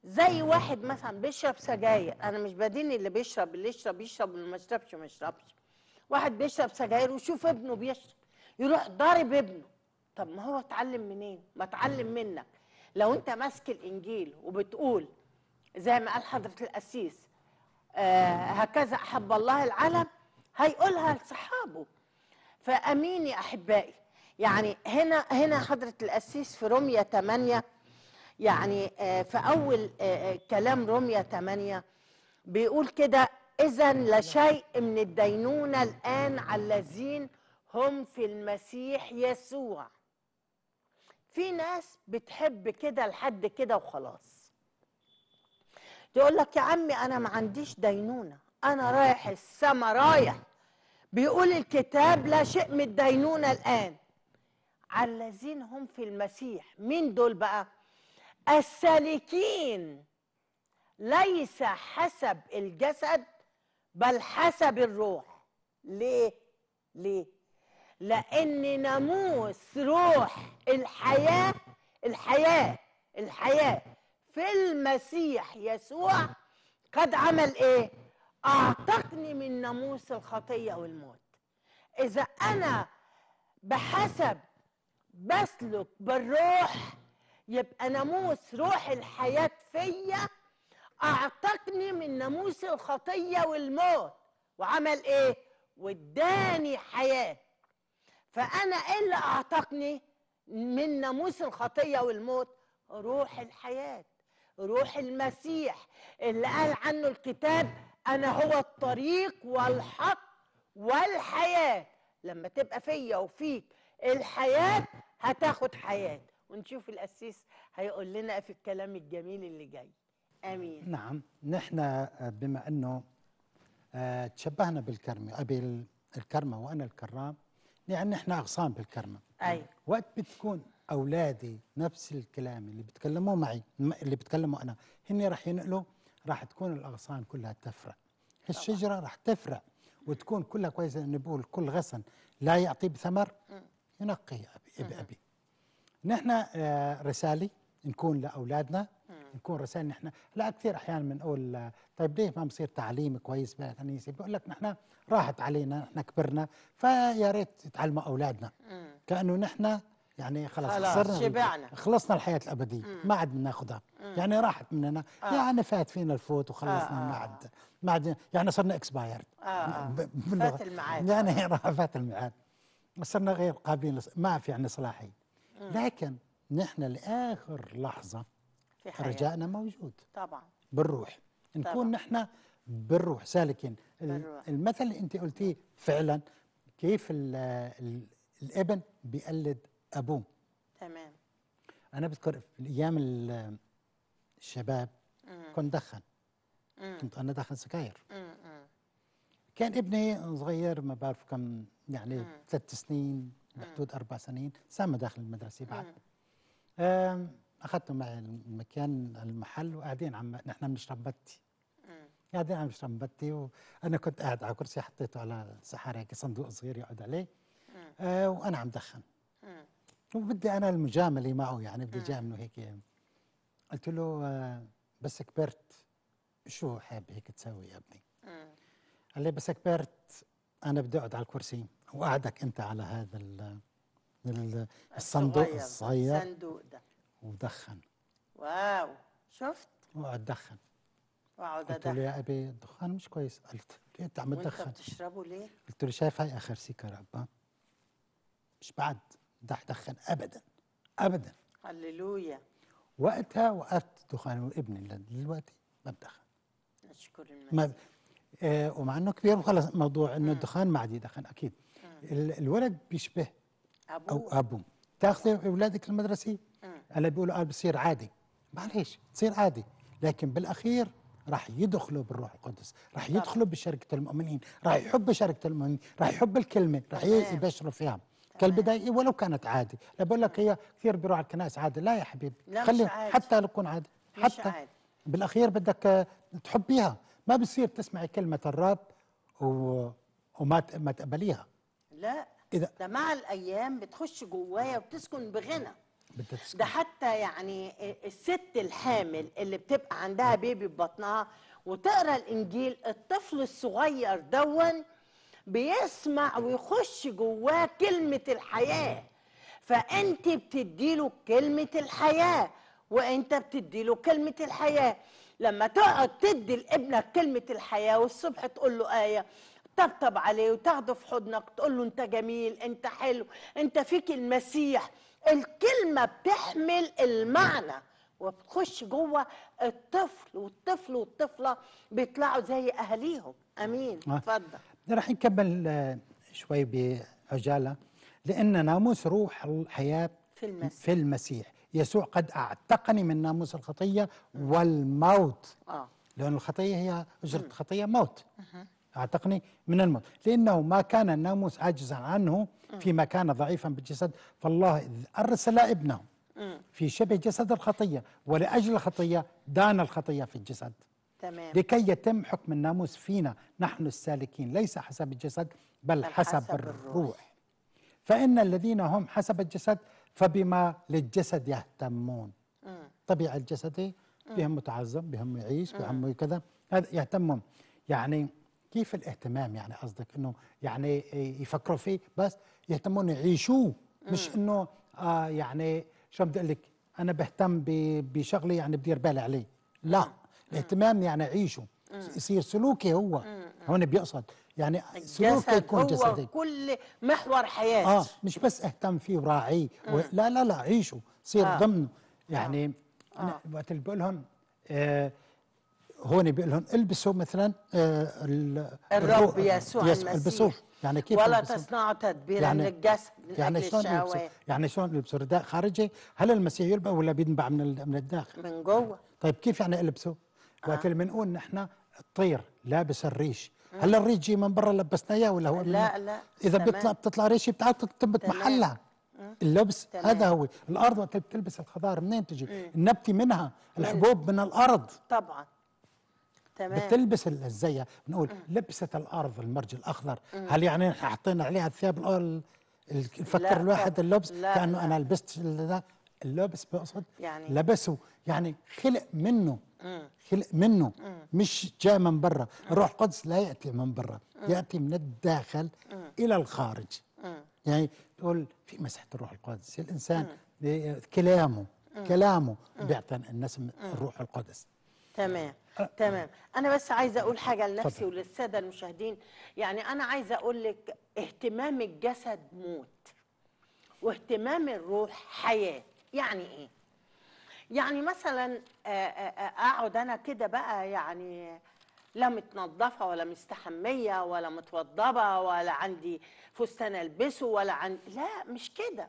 زي واحد مثلا بيشرب سجاير انا مش بدين اللي بيشرب اللي يشرب يشرب واللي ما يشربش ما يشربش واحد بيشرب سجاير ويشوف ابنه بيشرب يروح ضارب ابنه طب ما هو اتعلم منين ما اتعلم منك لو انت ماسك الانجيل وبتقول زي ما قال حضره القسيس آه هكذا احب الله العالم هيقولها لصحابه فامين يا احبائي يعني هنا هنا حضره القسيس في روميا 8 يعني آه، في أول آه، آه، كلام روميا 8 بيقول كده إذا لا شيء من الدينونة الآن على الذين هم في المسيح يسوع في ناس بتحب كده لحد كده وخلاص تقول لك يا عمي أنا ما عنديش دينونة أنا رايح السما رايح بيقول الكتاب لا شيء من الدينونة الآن على الذين هم في المسيح مين دول بقى؟ السالكين ليس حسب الجسد بل حسب الروح ليه ليه لان ناموس روح الحياه الحياه الحياه في المسيح يسوع قد عمل ايه اعتقني من ناموس الخطيه والموت اذا انا بحسب بسلك بالروح يبقى ناموس روح الحياة فيا أعتقني من ناموس الخطية والموت وعمل إيه؟ واداني حياة فأنا إيه اللي أعتقني من ناموس الخطية والموت؟ روح الحياة روح المسيح اللي قال عنه الكتاب أنا هو الطريق والحق والحياة لما تبقى فيا وفيك الحياة هتاخد حياتك ونشوف القسيس هيقول لنا في الكلام الجميل اللي جاي امين نعم نحن آه، بما انه آه، تشبهنا بالكرمه الكرمة وانا الكرام يعني نحن اغصان بالكرمه ايوه وقت بتكون اولادي نفس الكلام اللي بيتكلموه معي اللي بيتكلموا انا هن راح ينقلوا راح تكون الاغصان كلها تفرع الشجره راح تفرع وتكون كلها كويسه نقول كل غصن لا يعطي بثمر ينقي أبي نحن رساله رسالي نكون لاولادنا نكون رسالة نحن لا كثير احيانا بنقول آه، طيب ليه ما بصير تعليم كويس بنات بقول لك نحن راحت علينا نحن كبرنا فيا ريت يتعلموا اولادنا كانه نحن يعني خلاص, خلاص خسرنا خلصنا الحياه الابديه ما عاد بناخذها يعني راحت مننا آه. يعني فات فينا الفوت وخلصنا آه. ما عاد ما عاد يعني صرنا اكسبايرد آه. آه. فات الميعاد يعني فات الميعاد صرنا غير قابلين ما في عندنا صلاحيه لكن نحن لاخر لحظه في حياة. رجائنا موجود طبعا بالروح نكون طبعا. نحن بالروح سالكين بالروح. المثل اللي انت قلتيه فعلا كيف الـ الـ الابن بيقلد ابوه تمام انا بذكر في ايام الشباب مم. كنت دخن مم. كنت انا دخن سكاير مم. كان ابني صغير ما بعرف كم يعني ثلاث سنين بحدود أربع سنين سامة داخل المدرسة بعد أخذته معي المكان المحل وقاعدين عم نحن بنشرب بتي قاعدين عم نشرب بتي وأنا كنت قاعد على كرسي حطيته على سحارة هيك صندوق صغير يقعد عليه آه وأنا عم دخن وبدي أنا المجاملة معه يعني بدي جامله هيك قلت له آه بس كبرت شو حاب هيك تسوي يا ابني؟ قال لي بس كبرت انا بدي اقعد على الكرسي وقعدك انت على هذا الصندوق الصغير الصندوق ده ودخن واو شفت وقعد دخن واقعد ادخن قلت له يا ابي الدخان مش كويس قلت ليه انت عم تدخن انت بتشربه ليه قلت له شايف هاي اخر سيكره ابا مش بعد بدي دخن ابدا ابدا هللويا وقتها وقفت دخان وابني دلوقتي ما بدخن اشكر المسيح ما ب... آه ومع انه كبير وخلص موضوع انه الدخان ما عاد يدخن اكيد الولد بيشبه ابوه او ابوه تاخذي اولادك المدرسي انا بيقولوا اه بصير عادي معليش تصير عادي لكن بالاخير راح يدخلوا بالروح القدس راح يدخلوا بشركة المؤمنين راح يحب شركة المؤمنين راح يحب الكلمة راح يبشروا فيها كالبداية ولو كانت عادي لا بقول لك هي كثير بيروح على الكنائس عادي لا يا حبيبي لا خلي حتى لو تكون عادي حتى عادي. بالاخير بدك آه، تحبيها ما بصير تسمعي كلمة الرب و... وما ما تقبليها لا ده مع الايام بتخش جوايا وبتسكن بغنى بتسكن. ده حتى يعني الست الحامل اللي بتبقى عندها بيبي في بطنها وتقرا الانجيل الطفل الصغير دون بيسمع ويخش جواه كلمه الحياه فانت بتديله كلمه الحياه وانت بتديله كلمه الحياه لما تقعد تدي لابنك كلمه الحياه والصبح تقول له ايه تطبطب عليه وتاخده في حضنك تقول له انت جميل انت حلو انت فيك المسيح الكلمه بتحمل المعنى وبتخش جوه الطفل والطفل والطفله بيطلعوا زي اهاليهم امين آه. اتفضل آه. راح نكمل آه، شوي بعجاله لان ناموس روح الحياه في المسيح في المسيح يسوع قد اعتقني من ناموس الخطيه والموت آه. لان الخطيه هي اجره الخطيه موت آه. أعتقني من الموت لأنه ما كان الناموس عاجزا عنه فيما كان ضعيفا بالجسد فالله أرسل ابنه في شبه جسد الخطية ولأجل الخطية دان الخطية في الجسد تمام. لكي يتم حكم الناموس فينا نحن السالكين ليس حسب الجسد بل, بل حسب, حسب الروح. الروح فإن الذين هم حسب الجسد فبما للجسد يهتمون طبيعة الجسد إيه؟ بهم متعظم بهم يعيش بهم كذا يهتمون يعني كيف الاهتمام يعني قصدك انه يعني يفكروا فيه بس يهتمون يعيشوه مش انه آه يعني شو بدي اقول لك انا بهتم بشغله يعني بدير بالي عليه لا الاهتمام يعني عيشه يصير سلوكي هو هون بيقصد يعني سلوكي يكون جسدي هو كل محور حياتي اه مش بس اهتم فيه وراعيه و... لا لا لا عيشه صير آه. ضمنه آه. يعني آه. انا وقت اللي بقول لهم آه هون بيقول لهم البسوا مثلا آه، الرب يسوع المسيح البسوه يعني كيف ولا تصنعوا تدبيرا يعني للجسد يعني شلون يعني شلون يلبسوا رداء خارجي هل المسيح يلبى ولا بينبع من من الداخل من جوه طيب كيف يعني البسوا آه. وقت اللي بنقول نحن الطير لابس الريش هل الريش جي من برا لبسنا اياه ولا هو لا لا اذا تمام. بيطلع بتطلع ريش تثبت محلها اللبس تمام. هذا هو الارض وقت بتلبس الخضار منين تجي النبته منها الحبوب من الارض طبعا تمام بتلبس الزي بنقول لبست الارض المرج الاخضر مم. هل يعني احنا حطينا عليها الثياب الفكر الواحد اللبس لا كانه انا لبست اللبس بقصد يعني لبسه يعني خلق منه خلق منه مم. مش جاء من برا الروح قدس لا ياتي من برا ياتي من الداخل الى الخارج يعني تقول في مسحه الروح القدس الانسان كلامه كلامه بيعطي الناس الروح القدس تمام تمام انا بس عايزه اقول حاجه لنفسي وللساده المشاهدين يعني انا عايزه اقول لك اهتمام الجسد موت واهتمام الروح حياه يعني ايه يعني مثلا آه، آه، آه، اقعد انا كده بقى يعني لا متنظفه ولا مستحميه ولا متوضبه ولا عندي فستان البسه ولا عن لا مش كده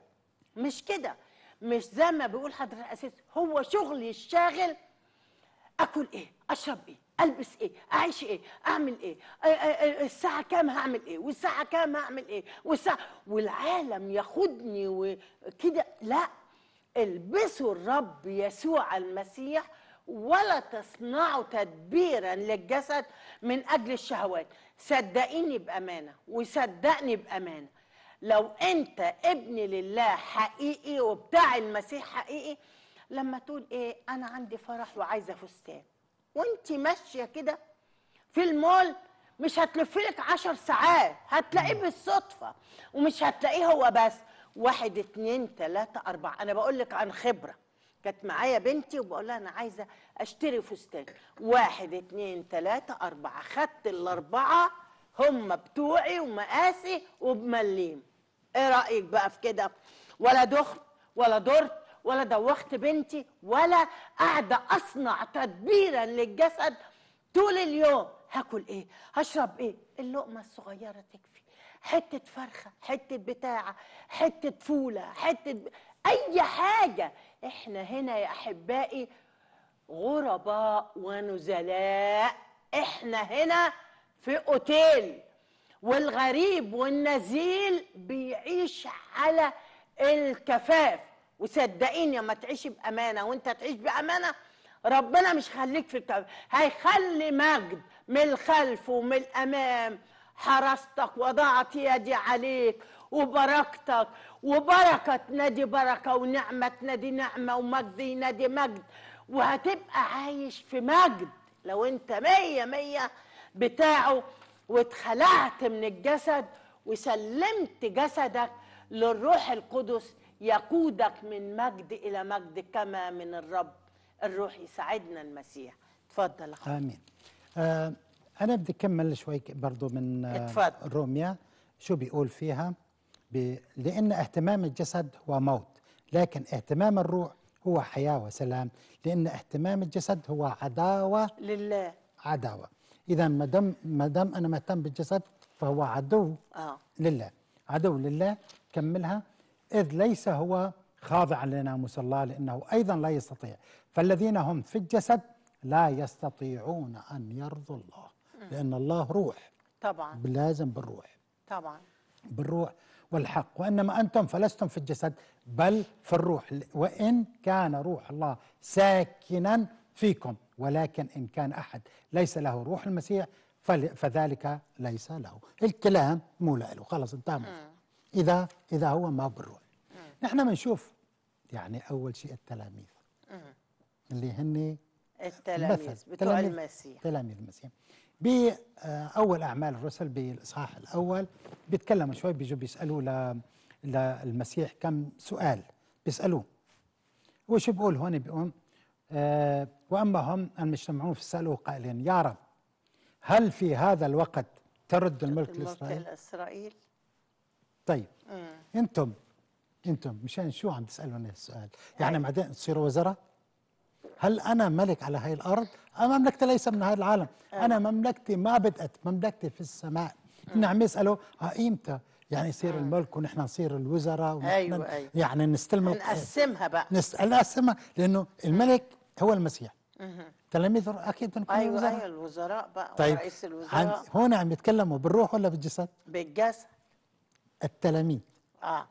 مش كده مش زي ما بيقول حضرتك هو شغلي الشاغل اكل ايه اشرب ايه البس ايه اعيش ايه اعمل ايه الساعه كام هعمل ايه والساعه كام هعمل ايه والساعه والعالم ياخدني وكده لا البسوا الرب يسوع المسيح ولا تصنعوا تدبيرا للجسد من اجل الشهوات صدقيني بامانه وصدقني بامانه لو انت ابن لله حقيقي وبتاع المسيح حقيقي لما تقول ايه انا عندي فرح وعايزه فستان وانت ماشيه كده في المول مش لك 10 ساعات هتلاقيه بالصدفه ومش هتلاقيه هو بس واحد اتنين تلاته اربعه انا بقول لك عن خبره كانت معايا بنتي وبقول لها انا عايزه اشتري فستان واحد اتنين تلاته اربعه خدت الاربعه هم بتوعي ومقاسي وبمليم ايه رايك بقى في كده ولا دخن ولا درت ولا دوخت بنتي ولا قاعدة أصنع تدبيرا للجسد طول اليوم هاكل إيه هشرب إيه اللقمة الصغيرة تكفي حتة فرخة حتة بتاعة حتة فولة حتة أي حاجة إحنا هنا يا أحبائي غرباء ونزلاء إحنا هنا في أوتيل والغريب والنزيل بيعيش على الكفاف وصدقيني لما تعيشي بامانه وانت تعيش بامانه ربنا مش خليك في التوبة هيخلي مجد من الخلف ومن الامام حرستك وضعت يدي عليك وبركتك وبركة نادي بركة ونعمة نادي نعمة ومجد نادي مجد وهتبقى عايش في مجد لو انت مية مية بتاعه واتخلعت من الجسد وسلمت جسدك للروح القدس يقودك من مجد إلى مجد كما من الرب الروح يساعدنا المسيح تفضل أخوك آمين آه أنا بدي أكمل شوي برضو من آه، اتفضل. روميا شو بيقول فيها بي لأن اهتمام الجسد هو موت لكن اهتمام الروح هو حياة وسلام لأن اهتمام الجسد هو عداوة لله عداوة إذا ما دام ما دام أنا مهتم بالجسد فهو عدو آه. لله عدو لله كملها إذ ليس هو خاضعا لناموس الله لأنه أيضا لا يستطيع فالذين هم في الجسد لا يستطيعون أن يرضوا الله لأن الله روح طبعا لازم بالروح طبعا بالروح والحق وإنما أنتم فلستم في الجسد بل في الروح وإن كان روح الله ساكنا فيكم ولكن إن كان أحد ليس له روح المسيح فذلك ليس له الكلام مو له خلص انتهى إذا إذا هو ما بالروح نحن بنشوف يعني أول شيء التلاميذ اللي هن التلاميذ بتوع المسيح تلاميذ المسيح بأول آه، أعمال الرسل بالإصحاح الأول بيتكلموا شوي بيجوا بيسألوا ل... للمسيح كم سؤال بيسألوه وش بقول هون بيقول آه وأما هم المجتمعون فسألوه قائلين يا رب هل في هذا الوقت ترد الملك لإسرائيل؟ الملك لإسرائيل طيب انتم انتم مشان شو عم تسالوا الناس السؤال طيب. يعني بعدين تصيروا وزراء هل انا ملك على هاي الارض أم مملكتي ليس من هذا العالم آه. انا مملكتي ما بدات مملكتي في السماء هن عم يسالوا آه، ايمتى؟ يعني يصير آه. الملك ونحن نصير الوزراء أيوة أيوة. يعني نستلم نقسمها بقى نقسمها لانه الملك هو المسيح تلاميذه اكيد بنكون أيوة وزراء ايوه الوزراء بقى طيب ورئيس الوزراء هون عم يتكلموا بالروح ولا بالجسد؟ بالجسد التلاميذ آه.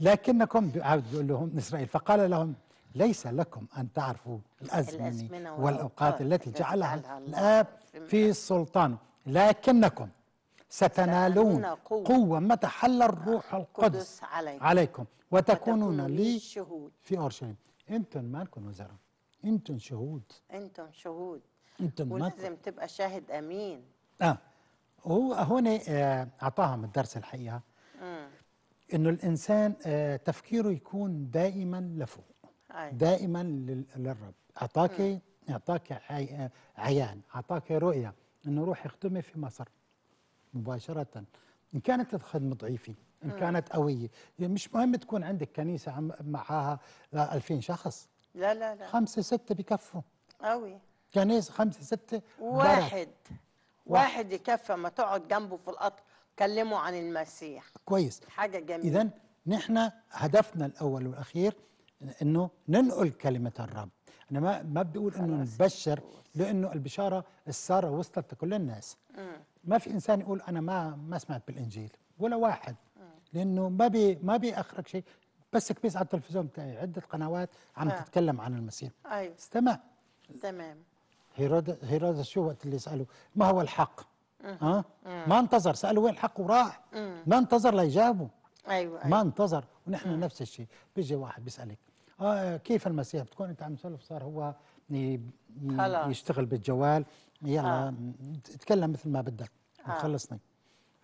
لكنكم عاود يقول لهم إسرائيل فقال لهم ليس لكم أن تعرفوا الأزمنة, الأزمنة والأوقات التي جعلها الآب في سلطانه لكنكم ستنالون قوة, متى حل الروح آه، القدس عليكم, عليكم وتكونون لي شهود في أورشليم أنتم ما لكم وزراء أنتم شهود أنتم شهود أنتم ولازم تبقى شاهد أمين آه هو هنا آه، أعطاهم الدرس الحقيقة انه الانسان آه، تفكيره يكون دائما لفوق دائما للرب اعطاك اعطاك آه، عيان اعطاك رؤيه انه روح اختمي في مصر مباشره ان كانت الخدمه ضعيفه ان كانت قويه يعني مش مهم تكون عندك كنيسه معها 2000 آه، شخص لا لا لا خمسه سته بكفوا قوي كنيسه خمسه سته واحد واحد, واحد يكفي ما تقعد جنبه في القطر كلموا عن المسيح كويس حاجة جميلة إذا نحن هدفنا الأول والأخير أنه ننقل كلمة الرب أنا ما, ما بقول أنه نبشر لأنه البشارة السارة وصلت لكل الناس ما في إنسان يقول أنا ما ما سمعت بالإنجيل ولا واحد لأنه ما بي ما بيأخرك شيء بس كبيس على التلفزيون بتاعي عدة قنوات عم آه. تتكلم عن المسيح أيوه استمع تمام هيرودس هيرودس شو وقت اللي سأله ما هو الحق ها ما انتظر سالوا وين الحق وراح ما انتظر ليجاوبوا ايوه, أيوة. ما انتظر ونحن نفس الشيء بيجي واحد بيسالك آه كيف المسيح بتكون انت عم تسولف صار هو يشتغل بالجوال يلا آه. تكلم مثل ما بدك آه. خلصني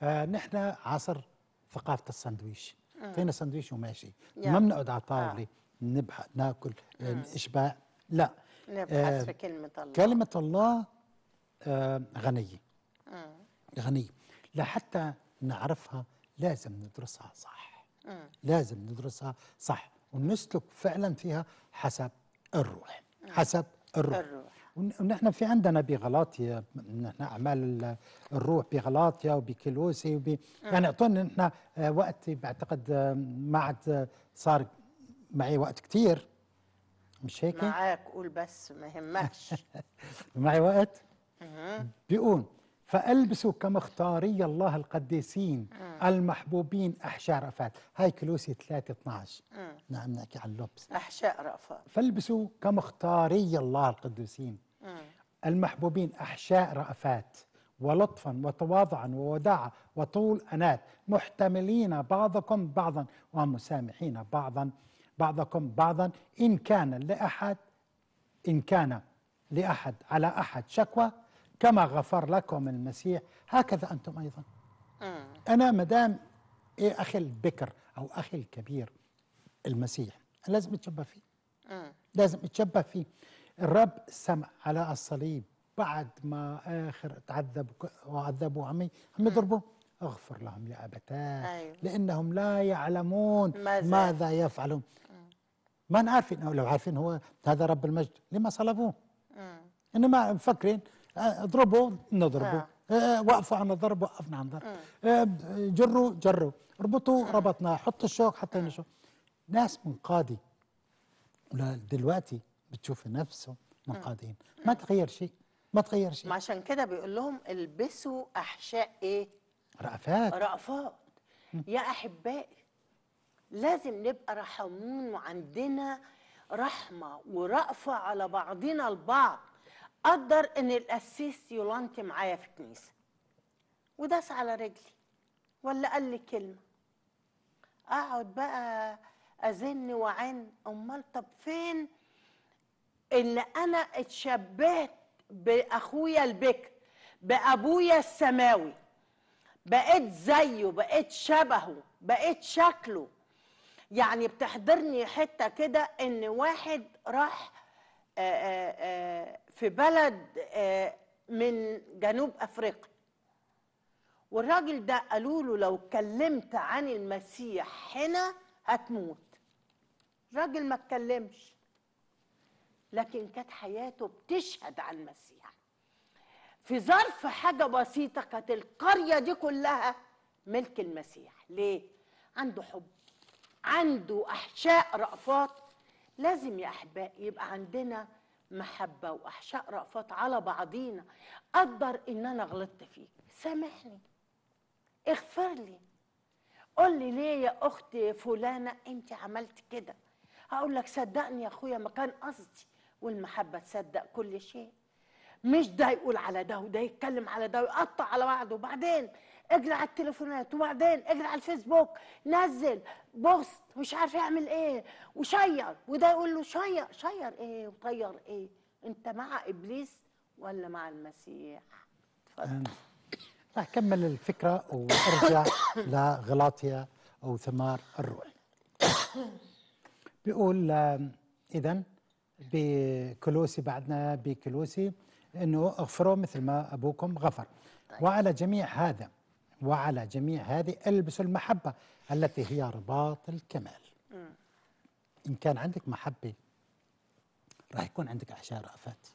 آه نحن عصر ثقافه السندويش اعطينا آه. سندويش وماشي ما بنقعد على الطاوله آه. نبحث ناكل آه. اشباع لا نبحث آه في كلمه الله كلمه الله آه غنيه آه. غنية لحتى نعرفها لازم ندرسها صح آه. لازم ندرسها صح ونسلك فعلا فيها حسب الروح آه. حسب الروح, الروح. ونحن في عندنا بغلاطيا نحن اعمال الروح بغلاطيا وبكلوسي وب يعني اعطونا نحن وقت بعتقد ما عاد صار معي وقت كثير مش هيك؟ معك قول بس ما يهمكش معي وقت؟ بيقول فالبسوا كما اختاري الله القديسين مم. آه. المحبوبين أحشاء رفات هاي كلوسي 3 12 مم. نعم نحكي عن اللبس أحشاء رفات فالبسوا كما اختاري الله القديسين مم. آه. المحبوبين أحشاء رأفات ولطفا وتواضعا ووداعا وطول أنات محتملين بعضكم بعضا ومسامحين بعضا بعضكم بعضا إن كان لأحد إن كان لأحد على أحد شكوى كما غفر لكم المسيح هكذا أنتم أيضا أنا مدام إيه أخي البكر أو أخي الكبير المسيح لازم اتشبه فيه لازم اتشبه فيه الرب سمع على الصليب بعد ما آخر تعذب وعذبوا عمي هم يضربوه اغفر لهم يا أبتاه أيوة. لأنهم لا يعلمون ماذا, ماذا يفعلون ما عارفين لو عارفين هو هذا رب المجد لما صلبوه إنما مفكرين اضربوا نضربوا آه. وقفوا عن الضرب وقفنا عن الضرب آه جروا جروا ربطوا ربطنا حطوا الشوك حطينا الشوك ناس منقادي دلوقتي بتشوف نفسهم منقادين ما تغير شيء ما تغير شيء عشان كده بيقول لهم البسوا احشاء ايه رأفات رأفات يا احبائي لازم نبقى رحمون وعندنا رحمه ورأفه على بعضنا البعض قدر ان القسيس يولانتي معايا في الكنيسه وداس على رجلي ولا قال لي كلمه اقعد بقى ازن وعن امال طب فين اللي انا اتشبهت باخويا البكر بابويا السماوي بقيت زيه بقيت شبهه بقيت شكله يعني بتحضرني حته كده ان واحد راح آآ آآ في بلد آه، من جنوب افريقيا والراجل ده قالوا له لو اتكلمت عن المسيح هنا هتموت الراجل ما اتكلمش لكن كانت حياته بتشهد عن المسيح في ظرف حاجة بسيطة كانت القرية دي كلها ملك المسيح ليه؟ عنده حب عنده أحشاء رأفات لازم يا أحباء يبقى عندنا محبه واحشاء رأفات على بعضينا قدر ان انا غلطت فيك سامحني اغفر لي قول لي ليه يا اخت فلانه انت عملت كده هقول لك صدقني يا اخويا ما كان قصدي والمحبه تصدق كل شيء مش ده يقول على ده وده يتكلم على ده ويقطع على بعضه وبعدين اجري على التليفونات وبعدين اجري على الفيسبوك نزل بوست مش عارف يعمل ايه وشير وده يقول له شير شير ايه وطير ايه انت مع ابليس ولا مع المسيح اتفضل كمل الفكره وارجع لغلاطيا او ثمار الروح بيقول اذا بكلوسي بعدنا بكلوسي انه اغفروا مثل ما ابوكم غفر طيب. وعلى جميع هذا وعلى جميع هذه البس المحبة التي هي رباط الكمال إن كان عندك محبة راح يكون عندك أحشاء رأفات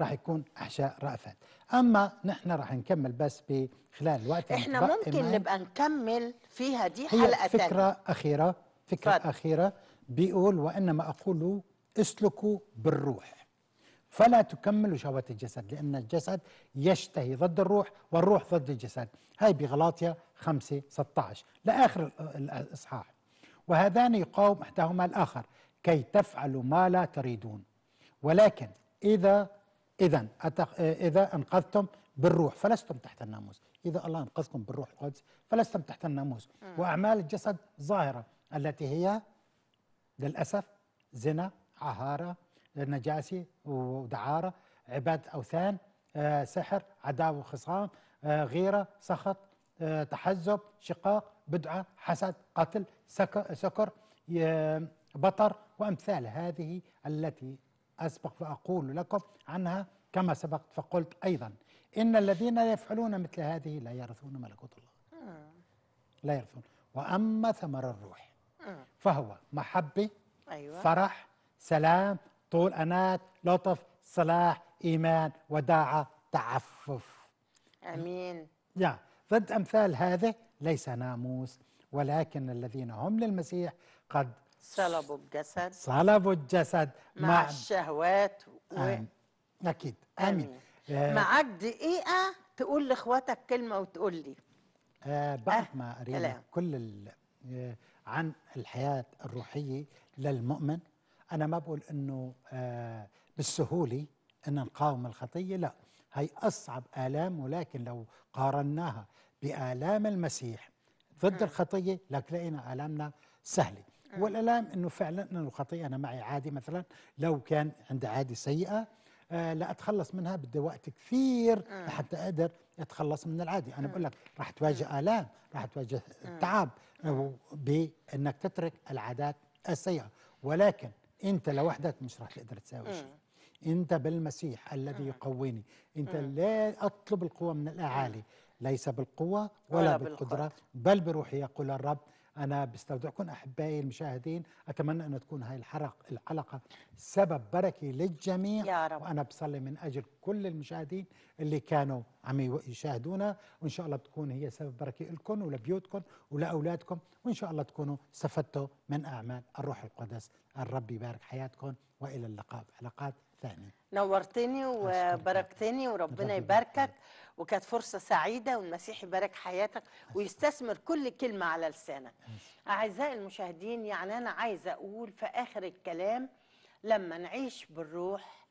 راح يكون أحشاء رأفات أما نحن راح نكمل بس بخلال الوقت يعني إحنا ممكن نبقى نكمل فيها دي حلقة فكرة تانية. أخيرة فكرة فضل. أخيرة بيقول وإنما أقول اسلكوا بالروح فلا تكمل شهوة الجسد لأن الجسد يشتهي ضد الروح والروح ضد الجسد هاي بغلاطيا 5 16 لآخر الإصحاح وهذان يقاوم إحداهما الآخر كي تفعلوا ما لا تريدون ولكن إذا إذا أتق... إذا أنقذتم بالروح فلستم تحت الناموس إذا الله أنقذكم بالروح القدس فلستم تحت الناموس وأعمال الجسد ظاهرة التي هي للأسف زنا عهارة نجاسي ودعاره عباد اوثان آه، سحر عداوه وخصام آه، غيره سخط آه، تحزب شقاق بدعه حسد قتل سكر بطر وامثال هذه التي اسبق فأقول لكم عنها كما سبقت فقلت ايضا ان الذين يفعلون مثل هذه لا يرثون ملكوت الله لا يرثون واما ثمر الروح فهو محبه أيوة. فرح سلام طول أنات لطف صلاح إيمان وداعة تعفف أمين يا ضد أمثال هذا ليس ناموس ولكن الذين هم للمسيح قد صلبوا الجسد صلبوا الجسد مع, مع الشهوات و... آمين. أكيد آمين, آمين. آه، معك دقيقة تقول لإخواتك كلمة وتقول لي آه بعد آه. ما قرينا كل آه، عن الحياة الروحية للمؤمن انا ما بقول انه آه، بالسهوله ان نقاوم الخطيه لا هي اصعب الام ولكن لو قارناها بالام المسيح ضد الخطيه لك لقينا الامنا سهله والالام انه فعلا انه الخطيه انا معي عادي مثلا لو كان عندي عادي سيئه آه، لا لاتخلص منها بدي وقت كثير لحتى اقدر اتخلص من العادي انا بقول لك رح تواجه الام رح تواجه تعب آه، بانك تترك العادات السيئه ولكن انت لوحدك مش راح تقدر تساوي شيء انت بالمسيح الذي يقويني انت لا اطلب القوه من الاعالي ليس بالقوه ولا, ولا بالقدره بل بروحي يقول الرب أنا بستودعكم أحبائي المشاهدين أتمنى أن تكون هاي الحلقة الحلقة سبب بركة للجميع يا رب. وأنا بصلي من أجل كل المشاهدين اللي كانوا عم يشاهدونا وإن شاء الله بتكون هي سبب بركة لكم ولبيوتكم ولأولادكم وإن شاء الله تكونوا استفدتوا من أعمال الروح القدس الرب يبارك حياتكم وإلى اللقاء في حلقات ثانية نورتني وبركتني وربنا يباركك وكانت فرصة سعيدة والمسيح يبارك حياتك ويستثمر كل كلمة على لسانك أعزائي المشاهدين يعني أنا عايزة أقول في آخر الكلام لما نعيش بالروح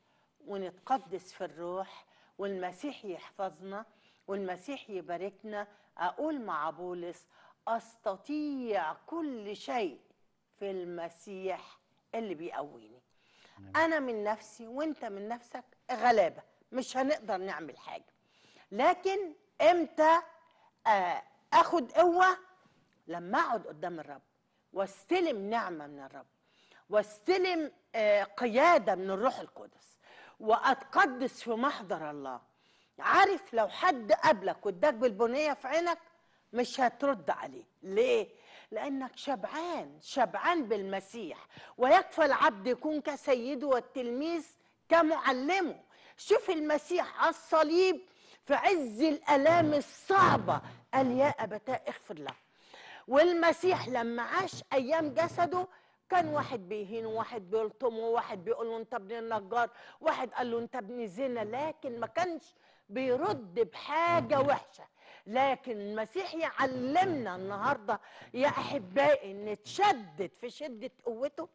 ونتقدس في الروح والمسيح يحفظنا والمسيح يباركنا أقول مع بولس أستطيع كل شيء في المسيح اللي بيقويني أنا من نفسي وأنت من نفسك غلابة مش هنقدر نعمل حاجة لكن امتى آه، اخد قوه لما اقعد قدام الرب واستلم نعمه من الرب واستلم آه، قياده من الروح القدس واتقدس في محضر الله عارف لو حد قابلك واداك بالبنيه في عينك مش هترد عليه ليه لانك شبعان شبعان بالمسيح ويكفى العبد يكون كسيده والتلميذ كمعلمه شوف المسيح على الصليب في عز الالام الصعبه قال يا ابتاه اغفر له والمسيح لما عاش ايام جسده كان واحد بيهينه واحد بيلطمه واحد بيقول له انت ابن النجار واحد قال له انت ابن زنا لكن ما كانش بيرد بحاجه وحشه لكن المسيح يعلمنا النهارده يا احبائي نتشدد في شده قوته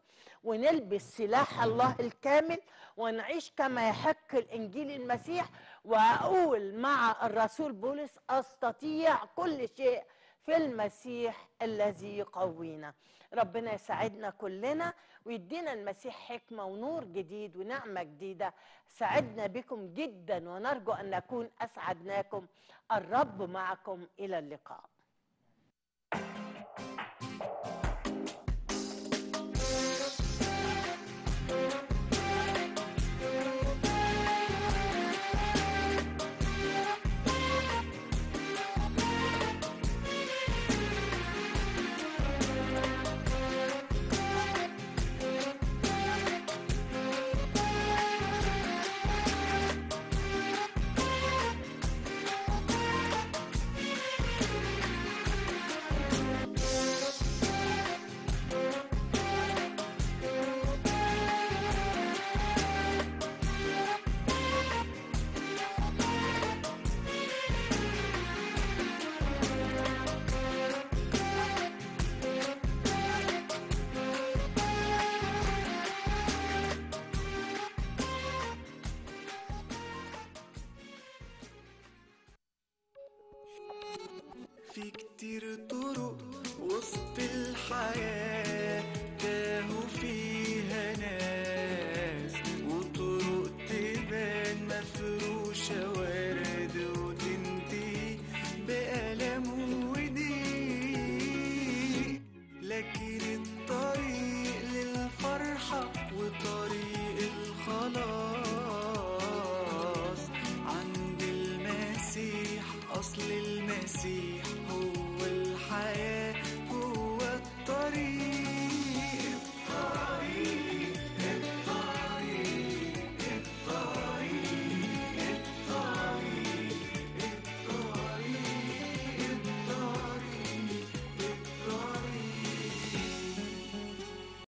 ونلبس سلاح الله الكامل ونعيش كما يحق الانجيل المسيح واقول مع الرسول بولس استطيع كل شيء في المسيح الذي يقوينا ربنا يساعدنا كلنا ويدينا المسيح حكمه ونور جديد ونعمه جديده سعدنا بكم جدا ونرجو ان نكون اسعدناكم الرب معكم الى اللقاء